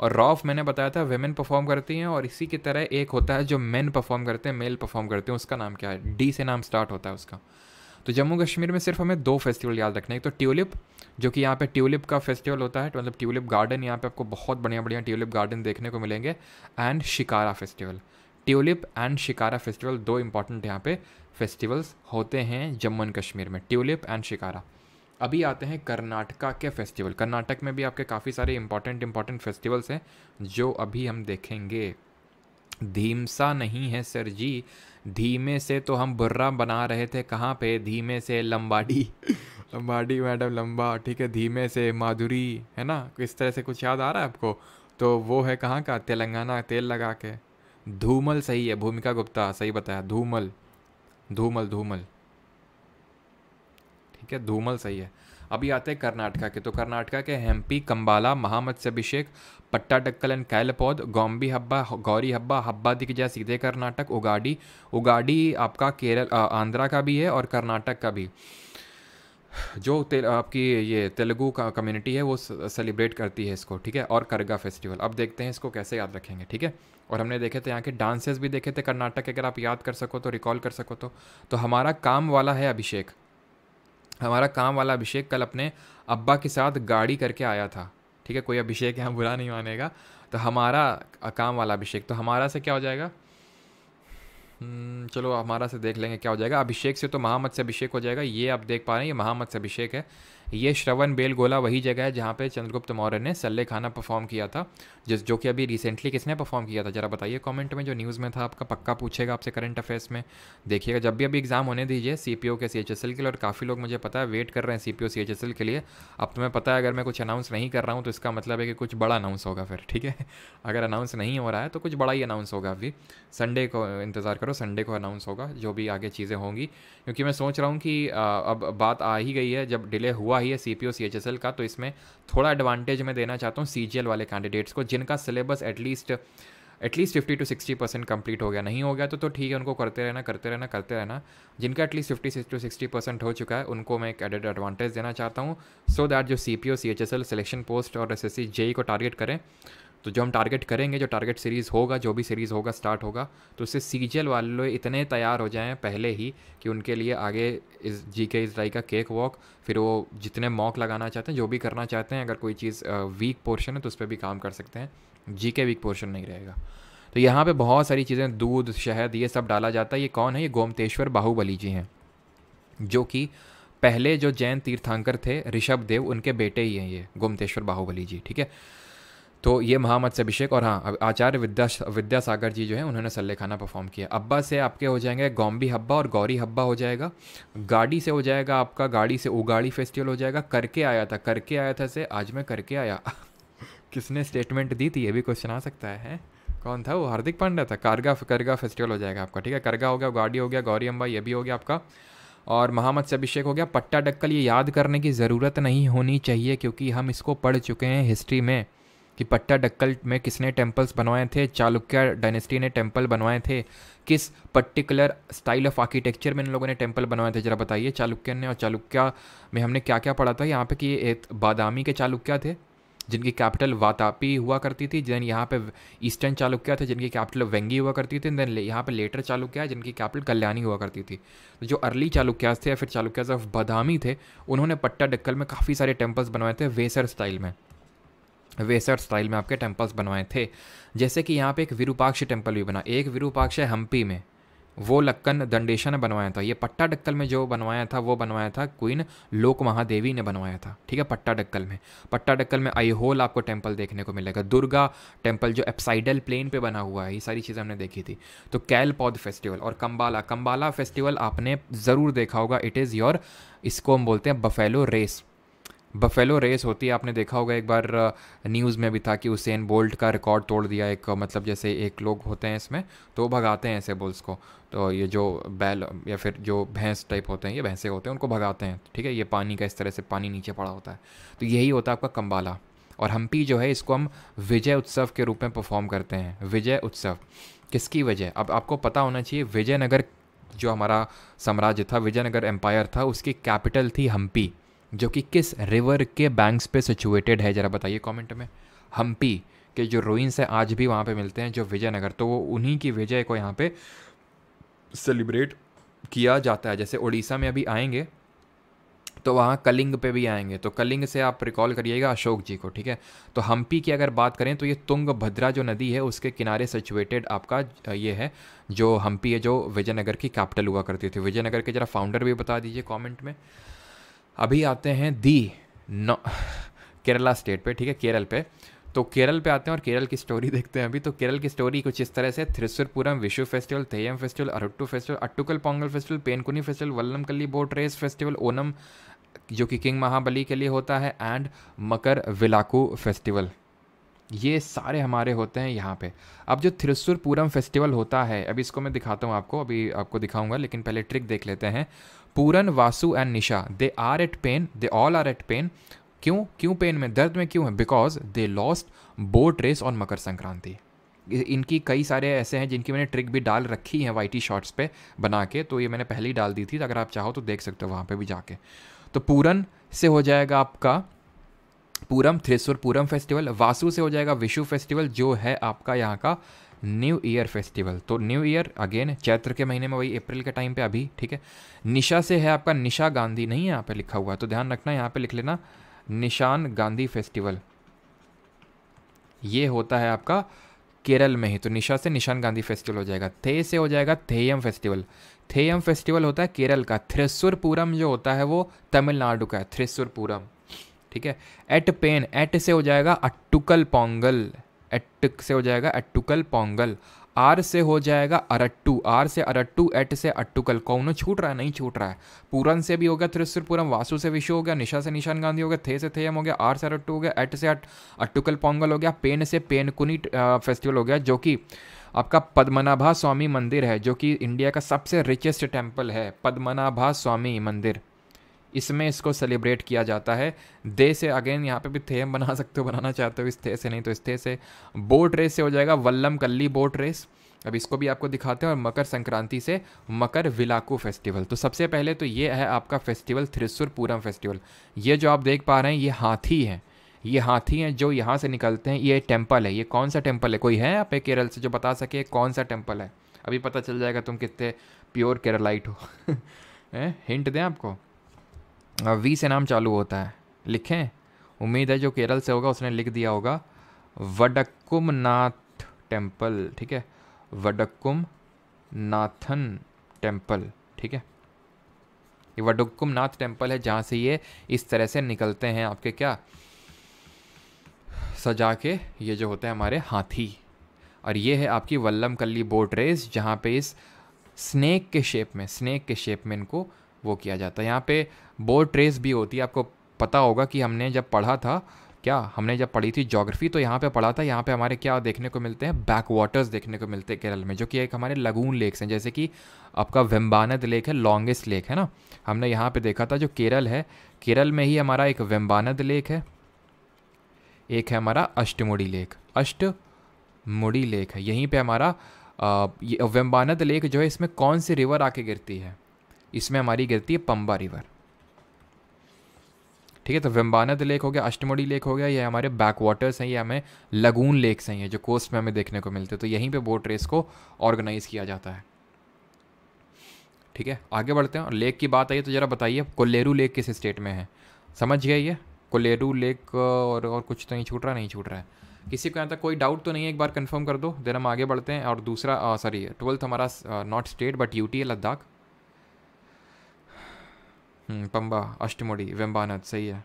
और रॉफ मैंने बताया था वेमेन परफॉर्म करती हैं और इसी की तरह एक होता है जो मेन परफॉर्म करते हैं मेल परफॉर्म करते हैं उसका नाम क्या है डी से नाम स्टार्ट होता है उसका तो जम्मू कश्मीर में सिर्फ हमें दो फेस्टिवल याद रखने एक तो ट्यूलिप जो कि यहाँ पे ट्यूलिप का फेस्टिवल होता है तो मतलब ट्यूलिप गार्डन यहाँ पे आपको बहुत बढ़िया बढ़िया ट्यूलिप गार्डन देखने को मिलेंगे and shikara festival tulip and shikara festival दो इंपॉर्टेंट यहाँ पे फेस्टिवल्स होते हैं जम्मू एंड कश्मीर में ट्यूलिप एंड शिकारा अभी आते हैं कर्नाटका के फेस्टिवल कर्नाटक में भी आपके काफ़ी सारे इंपॉर्टेंट इंपॉर्टेंट फेस्टिवल्स हैं जो अभी हम देखेंगे धीमसा नहीं है सर जी धीमे से तो हम बुर्रा बना रहे थे कहाँ पे धीमे से लंबाडी लंबाडी मैडम लंबा ठीक है धीमे से माधुरी है ना इस तरह से कुछ याद आ रहा है आपको तो वो है कहाँ का तेलंगाना तेल लगा के धूमल सही है भूमिका गुप्ता सही बताया धूमल धूमल धूमल ठीक है धूमल सही है अभी आते हैं कर्नाटका के तो कर्नाटका के हेम्पी कंबाला पट्टा डक्कल एंड पौध गॉम्बी हब्बा गौरी हब्बा हब्बा दिख जाए सीधे कर्नाटक उगाडी उगाडी आपका केरल आंध्रा का भी है और कर्नाटक का भी जो तेल आपकी ये तेलुगु का कम्युनिटी है वो सेलिब्रेट करती है इसको ठीक है और करगा फेस्टिवल अब देखते हैं इसको कैसे याद रखेंगे ठीक है और हमने देखे थे यहाँ के डांसेस भी देखे थे कर्नाटक के अगर आप याद कर सको तो रिकॉल कर सको तो तो हमारा काम वाला है अभिषेक हमारा काम वाला अभिषेक कल अपने अब्बा के साथ गाड़ी करके आया था ठीक है कोई अभिषेक यहाँ बुरा नहीं मानेगा तो हमारा काम वाला अभिषेक तो हमारा से क्या हो जाएगा हम्म, चलो हमारा से देख लेंगे क्या हो जाएगा अभिषेक से तो महामत से अभिषेक हो जाएगा ये आप देख पा रहे हैं ये महामत से अभिषेक है ये श्रवण बेलगोला वही जगह है जहाँ पे चंद्रगुप्त मौर्य ने सल्ले खाना परफॉर्म किया था जिस जो कि अभी रिसेंटली किसने परफॉर्म किया था जरा बताइए कमेंट में जो न्यूज़ में था आपका पक्का पूछेगा आपसे करंट अफेयर्स में देखिएगा जब भी अभी एग्ज़ाम होने दीजिए सी के सी के लिए और काफ़ी लोग मुझे पता है वेट कर रहे हैं सी पी ओ के लिए अब तुम्हें पता है अगर मैं कुछ अनाउंस नहीं कर रहा हूँ तो इसका मतलब है कि कुछ बड़ा अनाउंस होगा फिर ठीक है अगर अनाउंस नहीं हो रहा है तो कुछ बड़ा ही अनाउंस होगा अभी संडे को इंतज़ार करो संडे को अनाउंस होगा जो भी आगे चीज़ें होंगी क्योंकि मैं सोच रहा हूँ कि अब बात आ ही गई है जब डिले हुआ है सी पी का तो इसमें थोड़ा एडवांटेज मैं देना चाहता हूँ सी वाले कैंडिडेट्स को जिनका syllabus at least at least fifty to sixty percent complete हो गया नहीं हो गया तो तो ठीक है उनको करते रहना करते रहना करते रहना जिनका at least fifty to sixty percent हो चुका है उनको मैं एक एडेड एडवांटेज देना चाहता हूँ सो दैट जो C P O C H S L selection post और एस एस सी जेई को टारगेट करें तो जो हम टारगेट करेंगे जो टारगेट सीरीज़ होगा जो भी सीरीज़ होगा स्टार्ट होगा तो उससे सीजल वाले इतने तैयार हो जाएँ पहले ही कि उनके लिए आगे इस जी के इसराई का केक वॉक फिर वो जितने मॉक लगाना चाहते हैं जो भी करना चाहते हैं अगर कोई चीज़ वीक पोर्शन है तो उस पर भी काम कर सकते हैं जी के वीक पोर्शन नहीं रहेगा तो यहाँ पर बहुत सारी चीज़ें दूध शहद ये सब डाला जाता है ये कौन है ये गोमतेश्वर बाहुबली जी हैं जो कि पहले जो जैन तीर्थांकर थे ऋषभ देव उनके बेटे ही हैं ये गोमतेश्वर बाहुबली जी ठीक है तो ये महामत अभिषेक और हाँ आचार्य विद्या विद्यासागर जी जो है उन्होंने सल्लेखाना परफॉर्म किया अब्बा से आपके हो जाएंगे गोम्बी हब्बा और गौरी हब्बा हो जाएगा गाड़ी से हो जाएगा आपका गाड़ी से उगाड़ी फेस्टिवल हो जाएगा करके आया था करके आया था से आज मैं करके आया किसने स्टेटमेंट दी थी ये भी क्वेश्चन आ सकता है कौन था वो हार्दिक पांड्या था कारगा करगा फेस्टिवल हो जाएगा आपका ठीक है करगा हो गया गाड़ी हो गया गौरी अम्बा ये भी हो गया आपका और महामत से अभिषेक हो गया पट्टा डक्कल ये याद करने की ज़रूरत नहीं होनी चाहिए क्योंकि हम इसको पढ़ चुके हैं हिस्ट्री में कि पट्टा डक्कल में किसने टेम्पल्स बनवाए थे चालुक्य डायनेस्टी ने टेम्पल बनवाए थे किस पर्टिकुलर स्टाइल ऑफ आर्किटेक्चर में इन लोगों ने टेम्पल बनवाए थे जरा बताइए चालुक्य ने और चालुक्य में हमने क्या क्या पढ़ा था यहाँ पे कि ये बादामी के चालुक्य थे जिनकी कैपिटल वातापी हुआ करती थी देन यहाँ पे ईस्टर्न चालुक्य थे जिनकी कैपिटल वेंगी हुआ करती थी देन यहाँ पे लेटर चालुक्य है जिनकी कैपिटल कल्याणी हुआ करती थी तो जो अर्ली चालुक्यास थे या फिर चालुक्यास ऑफ बदामी थे उन्होंने पट्टा डक्कल में काफ़ी सारे टेम्पल्स बनवाए थे वेसर स्टाइल में वेसर स्टाइल में आपके टेम्पल्स बनवाए थे जैसे कि यहाँ पे एक विरूपाक्ष टेम्पल भी बना एक विरूपाक्ष है हम्पी में वो लक्कन दंडेशा ने बनवाया था ये पट्टा डक्कल में जो बनवाया था वो बनवाया था क्वीन लोक महादेवी ने बनवाया था ठीक है पट्टा डक्कल में पट्टा डक्कल में आईहोल आपको टेम्पल देखने को मिलेगा दुर्गा टेम्पल जो एप्साइडल प्लेन पे बना हुआ है ये सारी चीज़ें हमने देखी थी तो कैल पौध फेस्टिवल और कम्बाला कम्बाला फेस्टिवल आपने ज़रूर देखा होगा इट इज़ योर इसको हम बोलते हैं बफेलो रेस बफेलो रेस होती है आपने देखा होगा एक बार न्यूज़ में भी था कि उसेन बोल्ट का रिकॉर्ड तोड़ दिया एक मतलब जैसे एक लोग होते हैं इसमें तो भगाते हैं ऐसे बुल्स को तो ये जो बैल या फिर जो भैंस टाइप होते हैं ये भैंसे होते हैं उनको भगाते हैं ठीक है ये पानी का इस तरह से पानी नीचे पड़ा होता है तो यही होता है आपका कम्बाला और हम्पी जो है इसको हम विजय उत्सव के रूप में परफॉर्म करते हैं विजय उत्सव किसकी वजह अब आपको पता होना चाहिए विजयनगर जो हमारा साम्राज्य था विजयनगर एम्पायर था उसकी कैपिटल थी हम्पी जो कि किस रिवर के बैंक्स पे सिचुएटेड है ज़रा बताइए कमेंट में हम्पी के जो रोइंस हैं आज भी वहाँ पे मिलते हैं जो विजयनगर तो वो उन्हीं की विजय को यहाँ पे सेलिब्रेट किया जाता है जैसे उड़ीसा में अभी आएंगे तो वहाँ कलिंग पे भी आएंगे तो कलिंग से आप रिकॉल करिएगा अशोक जी को ठीक है तो हम्पी की अगर बात करें तो ये तुंग भद्रा जो नदी है उसके किनारे सिचुएटेड आपका ये है जो हम्पी है जो विजयनगर की कैपिटल हुआ करती थी विजयनगर के ज़रा फाउंडर भी बता दीजिए कॉमेंट में अभी आते हैं दी नौ केरला स्टेट पे ठीक है केरल पे तो केरल पे आते हैं और केरल की स्टोरी देखते हैं अभी तो केरल की स्टोरी कुछ इस तरह से Thrissur Pooram Vishu festival Theyyam festival Aarattu festival Attukal Pongal festival Painkuni festival Vallam Kali boat race festival Onam जो कि किंग महाबली के लिए होता है एंड मकर विलाकू फेस्टिवल ये सारे हमारे होते हैं यहाँ पे अब जो थ्रिसुरपुरम फेस्टिवल होता है अभी इसको मैं दिखाता हूँ आपको अभी आपको दिखाऊंगा लेकिन पहले ट्रिक देख लेते हैं Puran Vasu and Nisha they are at pain they all are at pain क्यों क्यों पेन में दर्द में क्यों है because they lost boat race on Makar Sankranti इनकी कई सारे ऐसे हैं जिनकी मैंने ट्रिक भी डाल रखी है वाइटी शॉर्ट्स पे बना के तो ये मैंने पहले ही डाल दी थी अगर आप चाहो तो देख सकते हो वहाँ पे भी जाके तो पूरन से हो जाएगा आपका पूरम थ्रेसुर पूरम फेस्टिवल वासु से हो जाएगा विशु फेस्टिवल जो है आपका यहाँ का न्यू ईयर फेस्टिवल तो न्यू ईयर अगेन चैत्र के महीने में वही अप्रैल के टाइम पे अभी ठीक है निशा से है आपका निशा गांधी नहीं है यहाँ पे लिखा हुआ तो ध्यान रखना यहाँ पे लिख लेना निशान गांधी फेस्टिवल ये होता है आपका केरल में ही तो निशा से निशान गांधी फेस्टिवल हो जाएगा थे से हो जाएगा थेयम फेस्टिवल थेयम फेस्टिवल होता है केरल का थ्रेसुरपुरम जो होता है वो तमिलनाडु का है थ्रेसुरपुरम ठीक है एट पेन एट से हो जाएगा अट्टुकल पोंगल एट्टक से हो जाएगा एट्टुकल पोंगल आर से हो जाएगा अरट्टू आर से अरट्टू एट से अट्टुकल कौन छूट रहा है नहीं छूट रहा है पूरन से भी होगा त्रिशुरपुरम वासु से विशु हो गया निशा से निशान गांधी हो गया थे से थेयम हो गया आर से अरट्टू हो गया एट से अट अट्टुकल पोंगल हो गया पेन से पेनकुनी फेस्टिवल हो गया जो कि आपका पद्मनाभा स्वामी मंदिर है जो कि इंडिया का सबसे रिचेस्ट टेम्पल है पद्मनाभा स्वामी मंदिर इसमें इसको सेलिब्रेट किया जाता है दे से अगेन यहाँ पे भी थेम बना सकते हो बनाना चाहते हो इस थे से नहीं तो इस थे से बोट रेस से हो जाएगा वल्लम कल्ली बोट रेस अब इसको भी आपको दिखाते हैं और मकर संक्रांति से मकर विलाकू फेस्टिवल तो सबसे पहले तो ये है आपका फेस्टिवल थ्रिसुर पूरम फेस्टिवल ये जो आप देख पा रहे हैं ये हाथी हैं ये हाथी हैं जो यहाँ से निकलते हैं ये टेम्पल है ये कौन सा टेम्पल है कोई है आप केरल से जो बता सके कौन सा टेम्पल है अभी पता चल जाएगा तुम कितने प्योर केरलाइट हो हिंट दें आपको वी से नाम चालू होता है लिखें उम्मीद है जो केरल से होगा उसने लिख दिया होगा वडक्कुम नाथ टेम्पल ठीक है वडक्कुम नाथन टेम्पल ठीक है ये वडक्कुम नाथ टेम्पल है जहाँ से ये इस तरह से निकलते हैं आपके क्या सजा के ये जो होते हैं हमारे हाथी और ये है आपकी वल्लम कल्ली बोट रेस जहाँ पे इस स्नेक के शेप में स्नेक के शेप में इनको वो किया जाता है यहाँ पे बोर्ड ट्रेस भी होती है आपको पता होगा कि हमने जब पढ़ा था क्या हमने जब पढ़ी थी जोग्राफी तो यहाँ पे पढ़ा था यहाँ पे हमारे क्या देखने को मिलते हैं बैक वाटर्स देखने को मिलते हैं केरल में जो कि एक हमारे लगून लेक्स हैं जैसे कि आपका वेम्बानद लेक है लॉन्गेस्ट लेक है ना हमने यहाँ पे देखा था जो केरल है केरल में ही हमारा एक वेम्बानद लेक है एक है हमारा अष्टमुड़ी लेक अष्टमुड़ी लेक है यहीं पर हमारा वेम्बानद लेक जो है इसमें कौन सी रिवर आके गिरती है इसमें हमारी गिरती है पंबा रिवर ठीक है तो वेम्बानद लेक हो गया अष्टमोड़ी लेक हो गया ये हमारे बैक वाटर्स हैं ये हमें लगून लेक्स हैं ये जो कोस्ट में हमें देखने को मिलते हैं तो यहीं पे बोट रेस को ऑर्गेनाइज़ किया जाता है ठीक है आगे बढ़ते हैं और लेक की बात आई तो ज़रा बताइए कोलेरू लेक किस स्टेट में है समझ गया ये कोलेरू लेक और और कुछ तो नहीं छूट रहा नहीं छूट रहा है किसी को यहाँ तक कोई डाउट तो नहीं है एक बार कन्फर्म कर दो देन हम आगे बढ़ते हैं और दूसरा सॉरी ट्वेल्थ हमारा नॉट स्टेट बट यूटी है लद्दाख पम्बा हम्म, अष्टमुड़ी वेम्बानद सही है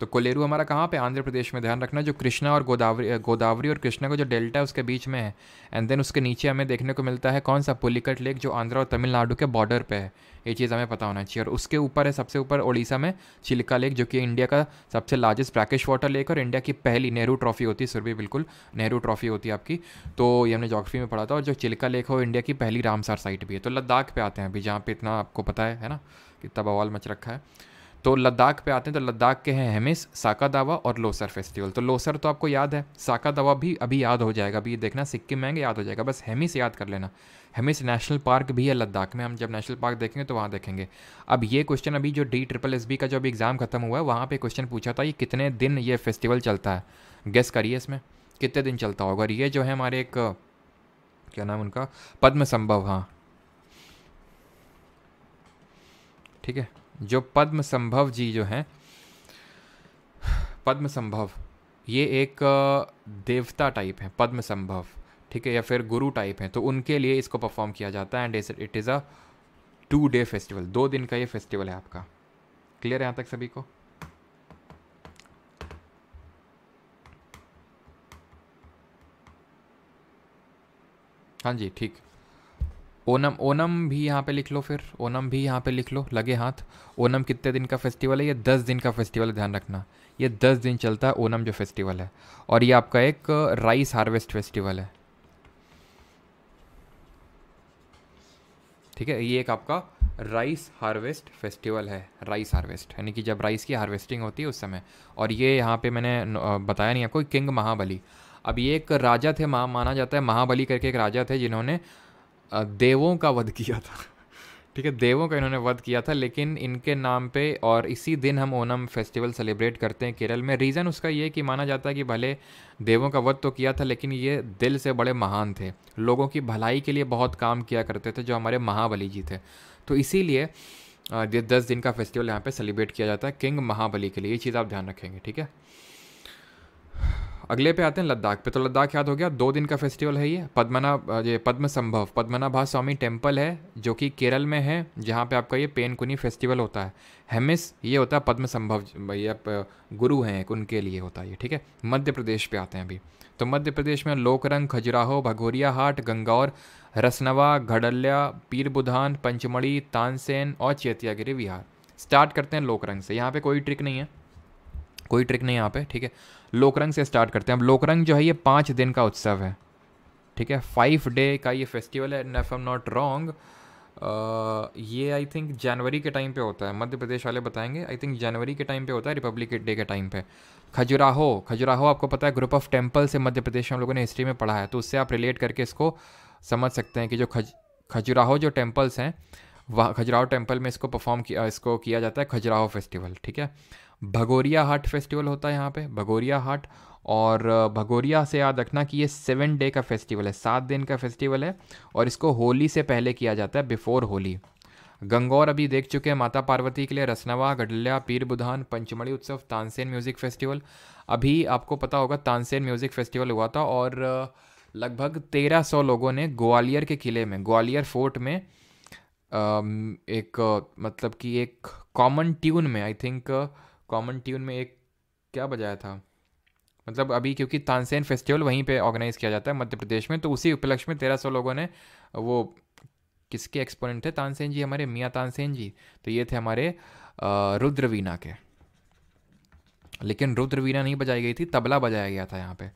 तो कोलेरू हमारा कहाँ पे आंध्र प्रदेश में ध्यान रखना जो कृष्णा और गोदावरी गोदावरी और कृष्णा का जो डेल्टा है उसके बीच में है एंड देन उसके नीचे हमें देखने को मिलता है कौन सा पुलिकट लेक जो आंध्र और तमिलनाडु के बॉर्डर पे है ये चीज़ हमें पता होना चाहिए और उसके ऊपर है सबसे ऊपर ओडिशा में चिल्का लेक जो कि इंडिया का सबसे लार्जेस्ट ब्रैकिश वाटर लेक और इंडिया की पहली नेहरू ट्रॉफी होती है भी बिल्कुल नेहरू ट्रॉफी होती है आपकी तो ये हमने जोग्राफी में पढ़ा था और जो चिल्का लेक है वो इंडिया की पहली रामसार साइट भी है तो लद्दाख पे आते हैं अभी जहाँ पे इतना आपको पता है है ना कितना बवाल मच रखा है तो लद्दाख पे आते हैं तो लद्दाख के हैं हेमिस साका दावा और लोसर फेस्टिवल तो लोसर तो आपको याद है साका दावा भी अभी याद हो जाएगा अभी देखना सिक्किम में याद हो जाएगा बस हेमिस याद कर लेना हेमिस नेशनल पार्क भी है लद्दाख में हम जब नेशनल पार्क देखेंगे तो वहाँ देखेंगे अब ये क्वेश्चन अभी जो डी ट्रिपल एस बी का जो अभी एग्ज़ाम खत्म हुआ है वहाँ पर क्वेश्चन पूछा था ये कितने दिन ये फेस्टिवल चलता है गेस करिए इसमें कितने दिन चलता होगा और ये जो है हमारे एक क्या नाम उनका पद्म संभव हाँ ठीक है जो पद्म संभव जी जो हैं पद्म संभव ये एक देवता टाइप है पद्म संभव ठीक है या फिर गुरु टाइप हैं तो उनके लिए इसको परफॉर्म किया जाता है and it is a two day festival दो दिन का ये फेस्टिवल है आपका क्लियर है यहाँ तक सभी को हाँ जी ठीक ओनम ओनम भी यहाँ पे लिख लो फिर ओनम भी यहाँ पे लिख लो लगे हाथ ओनम कितने दिन का फेस्टिवल है ये दस दिन का फेस्टिवल है ध्यान रखना ये दस दिन चलता है ओनम जो फेस्टिवल है और ये आपका एक राइस हार्वेस्ट फेस्टिवल है ठीक है ये एक आपका राइस हार्वेस्ट फेस्टिवल है राइस हार्वेस्ट यानी कि जब राइस की हार्वेस्टिंग होती है उस समय और ये यहाँ पे मैंने बताया नहीं आपको किंग महाबली अब ये एक राजा थे माना जाता है महाबली करके एक राजा थे जिन्होंने देवों का वध किया था ठीक है देवों का इन्होंने वध किया था लेकिन इनके नाम पे और इसी दिन हम ओनम फेस्टिवल सेलिब्रेट करते हैं केरल में रीज़न उसका ये कि माना जाता है कि भले देवों का वध तो किया था लेकिन ये दिल से बड़े महान थे लोगों की भलाई के लिए बहुत काम किया करते थे जो हमारे महाबली जी थे तो इसीलिए दस दिन का फेस्टिवल यहाँ पर सेलिब्रेट किया जाता है किंग महाबली के लिए ये चीज़ आप ध्यान रखेंगे ठीक है अगले पे आते हैं लद्दाख पे तो लद्दाख याद हो गया दो दिन का फेस्टिवल है ये पद्मना ये पद्म संभव पद्मनाभा स्वामी टेम्पल है जो कि केरल में है जहाँ पे आपका ये पेनकुनी फेस्टिवल होता है हेमिस ये होता है पद्म संभव भैया गुरु हैं उनके लिए होता है ये ठीक है मध्य प्रदेश पे आते हैं अभी तो मध्य प्रदेश में लोकरंग खजुराहो भगोरिया हाट गंगौर रसनवा घडल्या पीर बुधान पंचमढ़ी तानसेन और चेतियागिरी विहार स्टार्ट करते हैं लोकरंग से यहाँ पे कोई ट्रिक नहीं है कोई ट्रिक नहीं यहाँ पे ठीक है लोकरंग से स्टार्ट करते हैं अब लोकरंग जो है ये पाँच दिन का उत्सव है ठीक है फाइव डे का ये फेस्टिवल है and if am not wrong ये आई थिंक जनवरी के टाइम पे होता है मध्य प्रदेश वाले बताएंगे आई थिंक जनवरी के टाइम पे होता है रिपब्लिक डे के टाइम पे खजुराहो खजुराहो आपको पता है ग्रुप ऑफ टेम्पल्स है मध्य प्रदेश में हम लोगों ने हिस्ट्री में पढ़ा है तो उससे आप रिलेट करके इसको समझ सकते हैं कि जो खज खजुराहो जो टेम्पल्स हैं वहाँ खजुराहो टेम्पल में इसको परफॉर्म किया इसको किया जाता है खजुराहो फेस्टिवल ठीक है भगोरिया हाट फेस्टिवल होता है यहाँ पे भगोरिया हाट और भगोरिया से याद रखना कि ये सेवन डे का फेस्टिवल है सात दिन का फेस्टिवल है और इसको होली से पहले किया जाता है बिफोर होली गंगौर अभी देख चुके हैं माता पार्वती के लिए रसनवा गडल्या पीर बुधान पंचमढ़ी उत्सव तानसेन म्यूज़िक फेस्टिवल अभी आपको पता होगा तानसेन म्यूज़िक फेस्टिवल हुआ था और लगभग तेरह सौ लोगों ने ग्वालियर के किले में ग्वालियर फोर्ट में एक मतलब कि एक कॉमन ट्यून में आई थिंक कॉमन ट्यून में एक क्या बजाया था मतलब अभी क्योंकि तानसेन फेस्टिवल वहीं पे ऑर्गेनाइज़ किया जाता है मध्य प्रदेश में तो उसी उपलक्ष्य में तेरह सौ लोगों ने वो किसके एक्सपोनेंट थे तानसेन जी हमारे मियाँ तानसेन जी तो ये थे हमारे रुद्रवीणा के लेकिन रुद्रवीणा नहीं बजाई गई थी तबला बजाया गया था यहाँ पे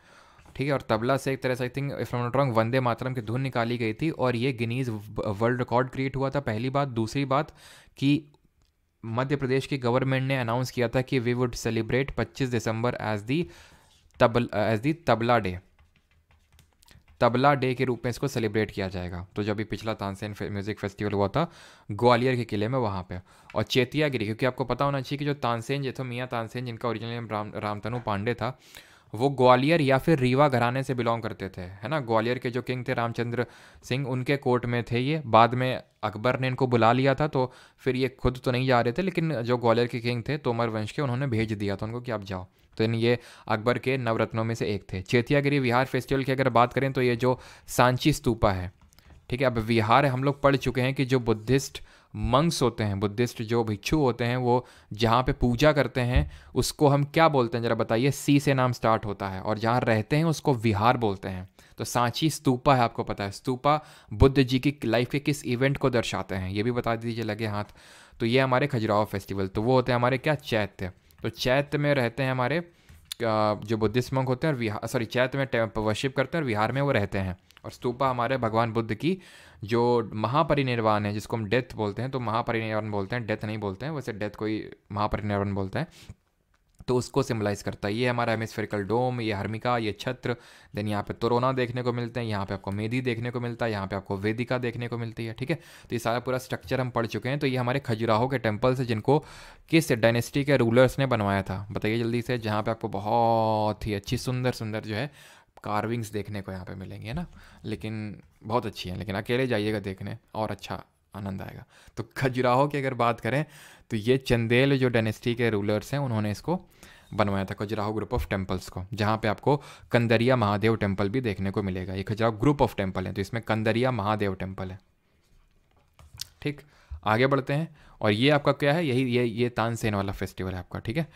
ठीक है और तबला से एक तरह से I think if not wrong Vande Mataram की धुन निकाली गई थी और ये गिनीज वर्ल्ड रिकॉर्ड क्रिएट हुआ था पहली बात दूसरी बात कि मध्य प्रदेश की गवर्नमेंट ने अनाउंस किया था कि we would celebrate 25 December as the tabla as the tabla day tabla day के रूप में इसको सेलिब्रेट किया जाएगा तो जब भी पिछला तानसेन म्यूज़िक फेस्टिवल हुआ था ग्वालियर के किले में वहाँ पे और चेतियागिरी क्योंकि आपको पता होना चाहिए कि जो तानसेन जे मियाँ तानसेन जिनका ओरिजिनल राम रामतनु पांडे था वो ग्वालियर या फिर रीवा घराने से बिलोंग करते थे है ना ग्वालियर के जो किंग थे रामचंद्र सिंह उनके कोर्ट में थे ये बाद में अकबर ने इनको बुला लिया था तो फिर ये खुद तो नहीं जा रहे थे लेकिन जो ग्वालियर के किंग थे तोमर वंश के उन्होंने भेज दिया था उनको कि आप जाओ तो इन ये अकबर के नवरत्नों में से एक थे चेतियागिरी विहार फेस्टिवल की अगर बात करें तो ये जो सांची स्तूपा है ठीक है अब विहार हम लोग पढ़ चुके हैं कि जो बुद्धिस्ट मंग्स होते हैं बुद्धिस्ट जो भिक्षु होते हैं वो जहाँ पे पूजा करते हैं उसको हम क्या बोलते हैं ज़रा बताइए सी से नाम स्टार्ट होता है और जहाँ रहते हैं उसको विहार बोलते हैं तो सांची स्तूपा है आपको पता है स्तूपा बुद्ध जी की लाइफ के किस इवेंट को दर्शाते हैं ये भी बता दीजिए लगे हाथ तो ये हमारे खजुराहो फेस्टिवल तो वो होते हैं हमारे क्या चैत्य तो चैत्य में रहते हैं हमारे जो बुद्धिस्ट मंक होते हैं और विहार सॉरी चैत्य में वर्शिप करते हैं और विहार में वो रहते हैं और स्तूपा हमारे भगवान बुद्ध की जो महापरिनिर्वाण है जिसको हम डेथ बोलते हैं तो महापरिनिर्वाण बोलते हैं डेथ नहीं बोलते हैं वैसे डेथ कोई महापरिनिर्वाण बोलते हैं तो उसको सिम्बलाइज़ करता है ये हमारा हेमिस्फेरिकल डोम ये हर्मिका ये छत्र देन यहाँ पे तोरोना देखने को मिलते हैं यहाँ पे आपको मेदी देखने को मिलता है यहाँ पे आपको वेदिका देखने को मिलती है ठीक है तो ये सारा पूरा स्ट्रक्चर हम पढ़ चुके हैं तो ये हमारे खजुराहो के टेम्पल्स है जिनको किस डायनेस्टी के रूलर्स ने बनवाया था बताइए जल्दी से जहाँ पर आपको बहुत ही अच्छी सुंदर सुंदर जो है कार्विंग्स देखने को यहाँ पे मिलेंगी है ना लेकिन बहुत अच्छी हैं लेकिन अकेले जाइएगा देखने और अच्छा आनंद आएगा तो खजुराहो की अगर बात करें तो ये चंदेल जो डेनेस्टी के रूलर्स हैं उन्होंने इसको बनवाया था खजुराहो ग्रुप ऑफ टेम्पल्स को जहाँ पे आपको कंदरिया महादेव टेम्पल भी देखने को मिलेगा ये खजुराहो ग्रुप ऑफ टेम्पल है तो इसमें कंदरिया महादेव टेम्पल है ठीक आगे बढ़ते हैं और ये आपका क्या है यही ये ये तानसेन वाला फेस्टिवल है आपका ठीक है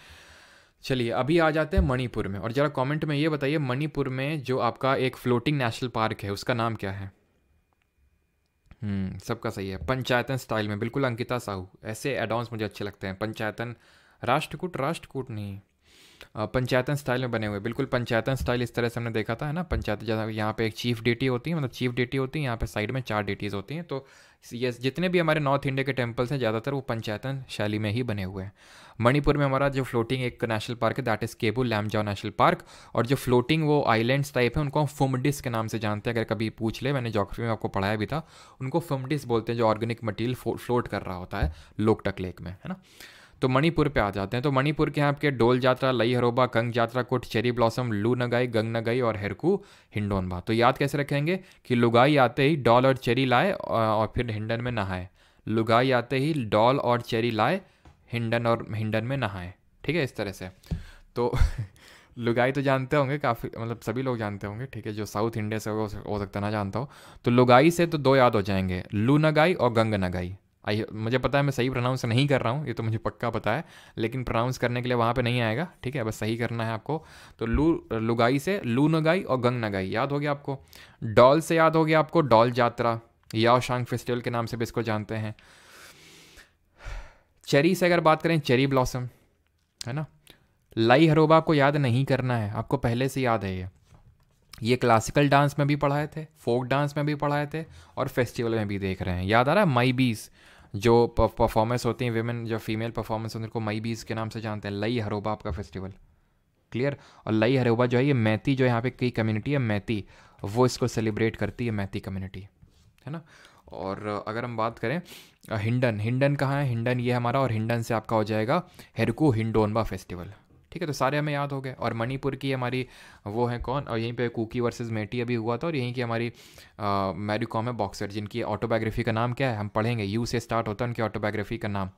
चलिए अभी आ जाते हैं मणिपुर में और ज़रा कमेंट में ये बताइए मणिपुर में जो आपका एक फ्लोटिंग नेशनल पार्क है उसका नाम क्या है हम्म, सबका सही है पंचायतन स्टाइल में बिल्कुल अंकिता साहू ऐसे एडॉन्स मुझे अच्छे लगते हैं पंचायतन राष्ट्रकूट राष्ट्रकूट नहीं पंचायतन स्टाइल में बने हुए बिल्कुल पंचायतन स्टाइल इस तरह से हमने देखा था है ना पंचायत जैसा यहाँ पे एक चीफ ड्यूटी होती है मतलब चीफ ड्यूटी होती है यहाँ पे साइड में चार ड्यूटीज़ होती हैं तो ये जितने भी हमारे नॉर्थ इंडिया के टेम्पल्स हैं ज़्यादातर वो पंचायतन शैली में ही बने हुए हैं मणिपुर में हमारा जो फ्लोटिंग एक नेशनल पार्क है that is Keibul Lamjao national park और जो फ्लोटिंग वो आइलैंड्स टाइप है उनको हम फुमडिस के नाम से जानते हैं अगर कभी पूछ ले मैंने जोग्राफी में आपको पढ़ाया भी था उनको फुमडिस बोलते हैं जो ऑर्गेनिक मटीरियल फ्लोट कर रहा होता है लोकटक लेक में है ना तो मणिपुर पे आ जाते हैं तो मणिपुर के यहाँ आपके डोल जात्रा लई हरोबा गंग यात्रा कुट चेरी ब्लॉसम लू नगाई गंग नगाई और हेरकू हिंडोनबा तो याद कैसे रखेंगे कि लुगाई आते ही डॉल और चेरी लाए और फिर हिंडन में नहाए लुगाई आते ही डॉल और चेरी लाए हिंडन और हिंडन में नहाए ठीक है इस तरह से तो लुगाई तो जानते होंगे काफ़ी मतलब सभी लोग जानते होंगे ठीक है जो साउथ इंडिया से हो सकता ना जानता हो तो लुगाई से तो दो याद हो जाएंगे लू नगाई और गंग नगाई आई मुझे पता है मैं सही प्रोनाउंस नहीं कर रहा हूँ ये तो मुझे पक्का पता है लेकिन प्रोनाउंस करने के लिए वहाँ पे नहीं आएगा ठीक है बस सही करना है आपको तो लू लुगाई से लू नगाई और गंग नगाई याद हो गया आपको डॉल से याद हो गया आपको डॉल यात्रा या शांग फेस्टिवल के नाम से भी इसको जानते हैं चेरी से अगर बात करें चेरी ब्लॉसम है ना लाई हरोबा आपको याद नहीं करना है आपको पहले से याद है ये ये क्लासिकल डांस में भी पढ़ाए थे फोक डांस में भी पढ़ाए थे और फेस्टिवल में भी देख रहे हैं याद आ रहा है माई बीस जो परफॉर्मेंस होती हैं वेमेन जो फीमेल परफॉर्मेंस होती उनको मई बीज के नाम से जानते हैं लई हरोबा आपका फेस्टिवल क्लियर और लई हरोबा जो है ये मैथी जो यहाँ पे कई कम्युनिटी है मैथी वो इसको सेलिब्रेट करती है मैथी कम्युनिटी है ना और अगर हम बात करें हिंडन हिंडन कहाँ है हिंडन ये हमारा और हिंडन से आपका हो जाएगा हेरकू हिंडोनबा फेस्टिवल ठीक है तो सारे हमें याद हो गए और मणिपुर की हमारी वो है कौन और यहीं पे कुकी वर्सेस मेटी अभी हुआ था और यहीं की हमारी मैरी कॉम है बॉक्सर जिनकी ऑटोबायोग्राफी का नाम क्या है हम पढ़ेंगे यू से स्टार्ट होता है उनकी ऑटोबायोग्राफी का नाम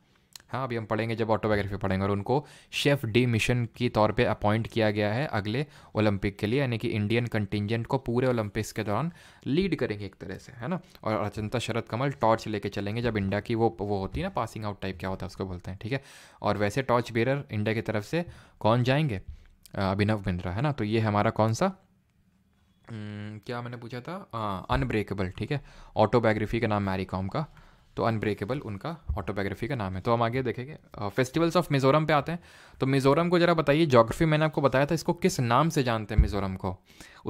हाँ अभी हम पढ़ेंगे जब ऑटोबायोग्राफी पढ़ेंगे और उनको शेफ डी मिशन के तौर पे अपॉइंट किया गया है अगले ओलंपिक के लिए यानी कि इंडियन कंटिजेंट को पूरे ओलंपिक्स के दौरान लीड करेंगे एक तरह से है ना और अचंता शरद कमल टॉर्च लेके चलेंगे जब इंडिया की वो वो होती है ना पासिंग आउट टाइप क्या होता है उसको बोलते हैं ठीक है और वैसे टॉर्च बेरर इंडिया की तरफ से कौन जाएंगे अभिनव बिंद्रा है ना तो ये हमारा कौन सा क्या मैंने पूछा था अनब्रेकेबल ठीक है ऑटोबायोग्राफी का नाम मैरी कॉम का तो अनब्रेकेबल उनका ऑटोबायोग्राफी का नाम है तो हम आगे देखेंगे फेस्टिवल्स ऑफ मिज़ोरम पे आते हैं तो मिज़ोरम को ज़रा बताइए जोग्राफी मैंने आपको बताया था इसको किस नाम से जानते हैं मिज़ोरम को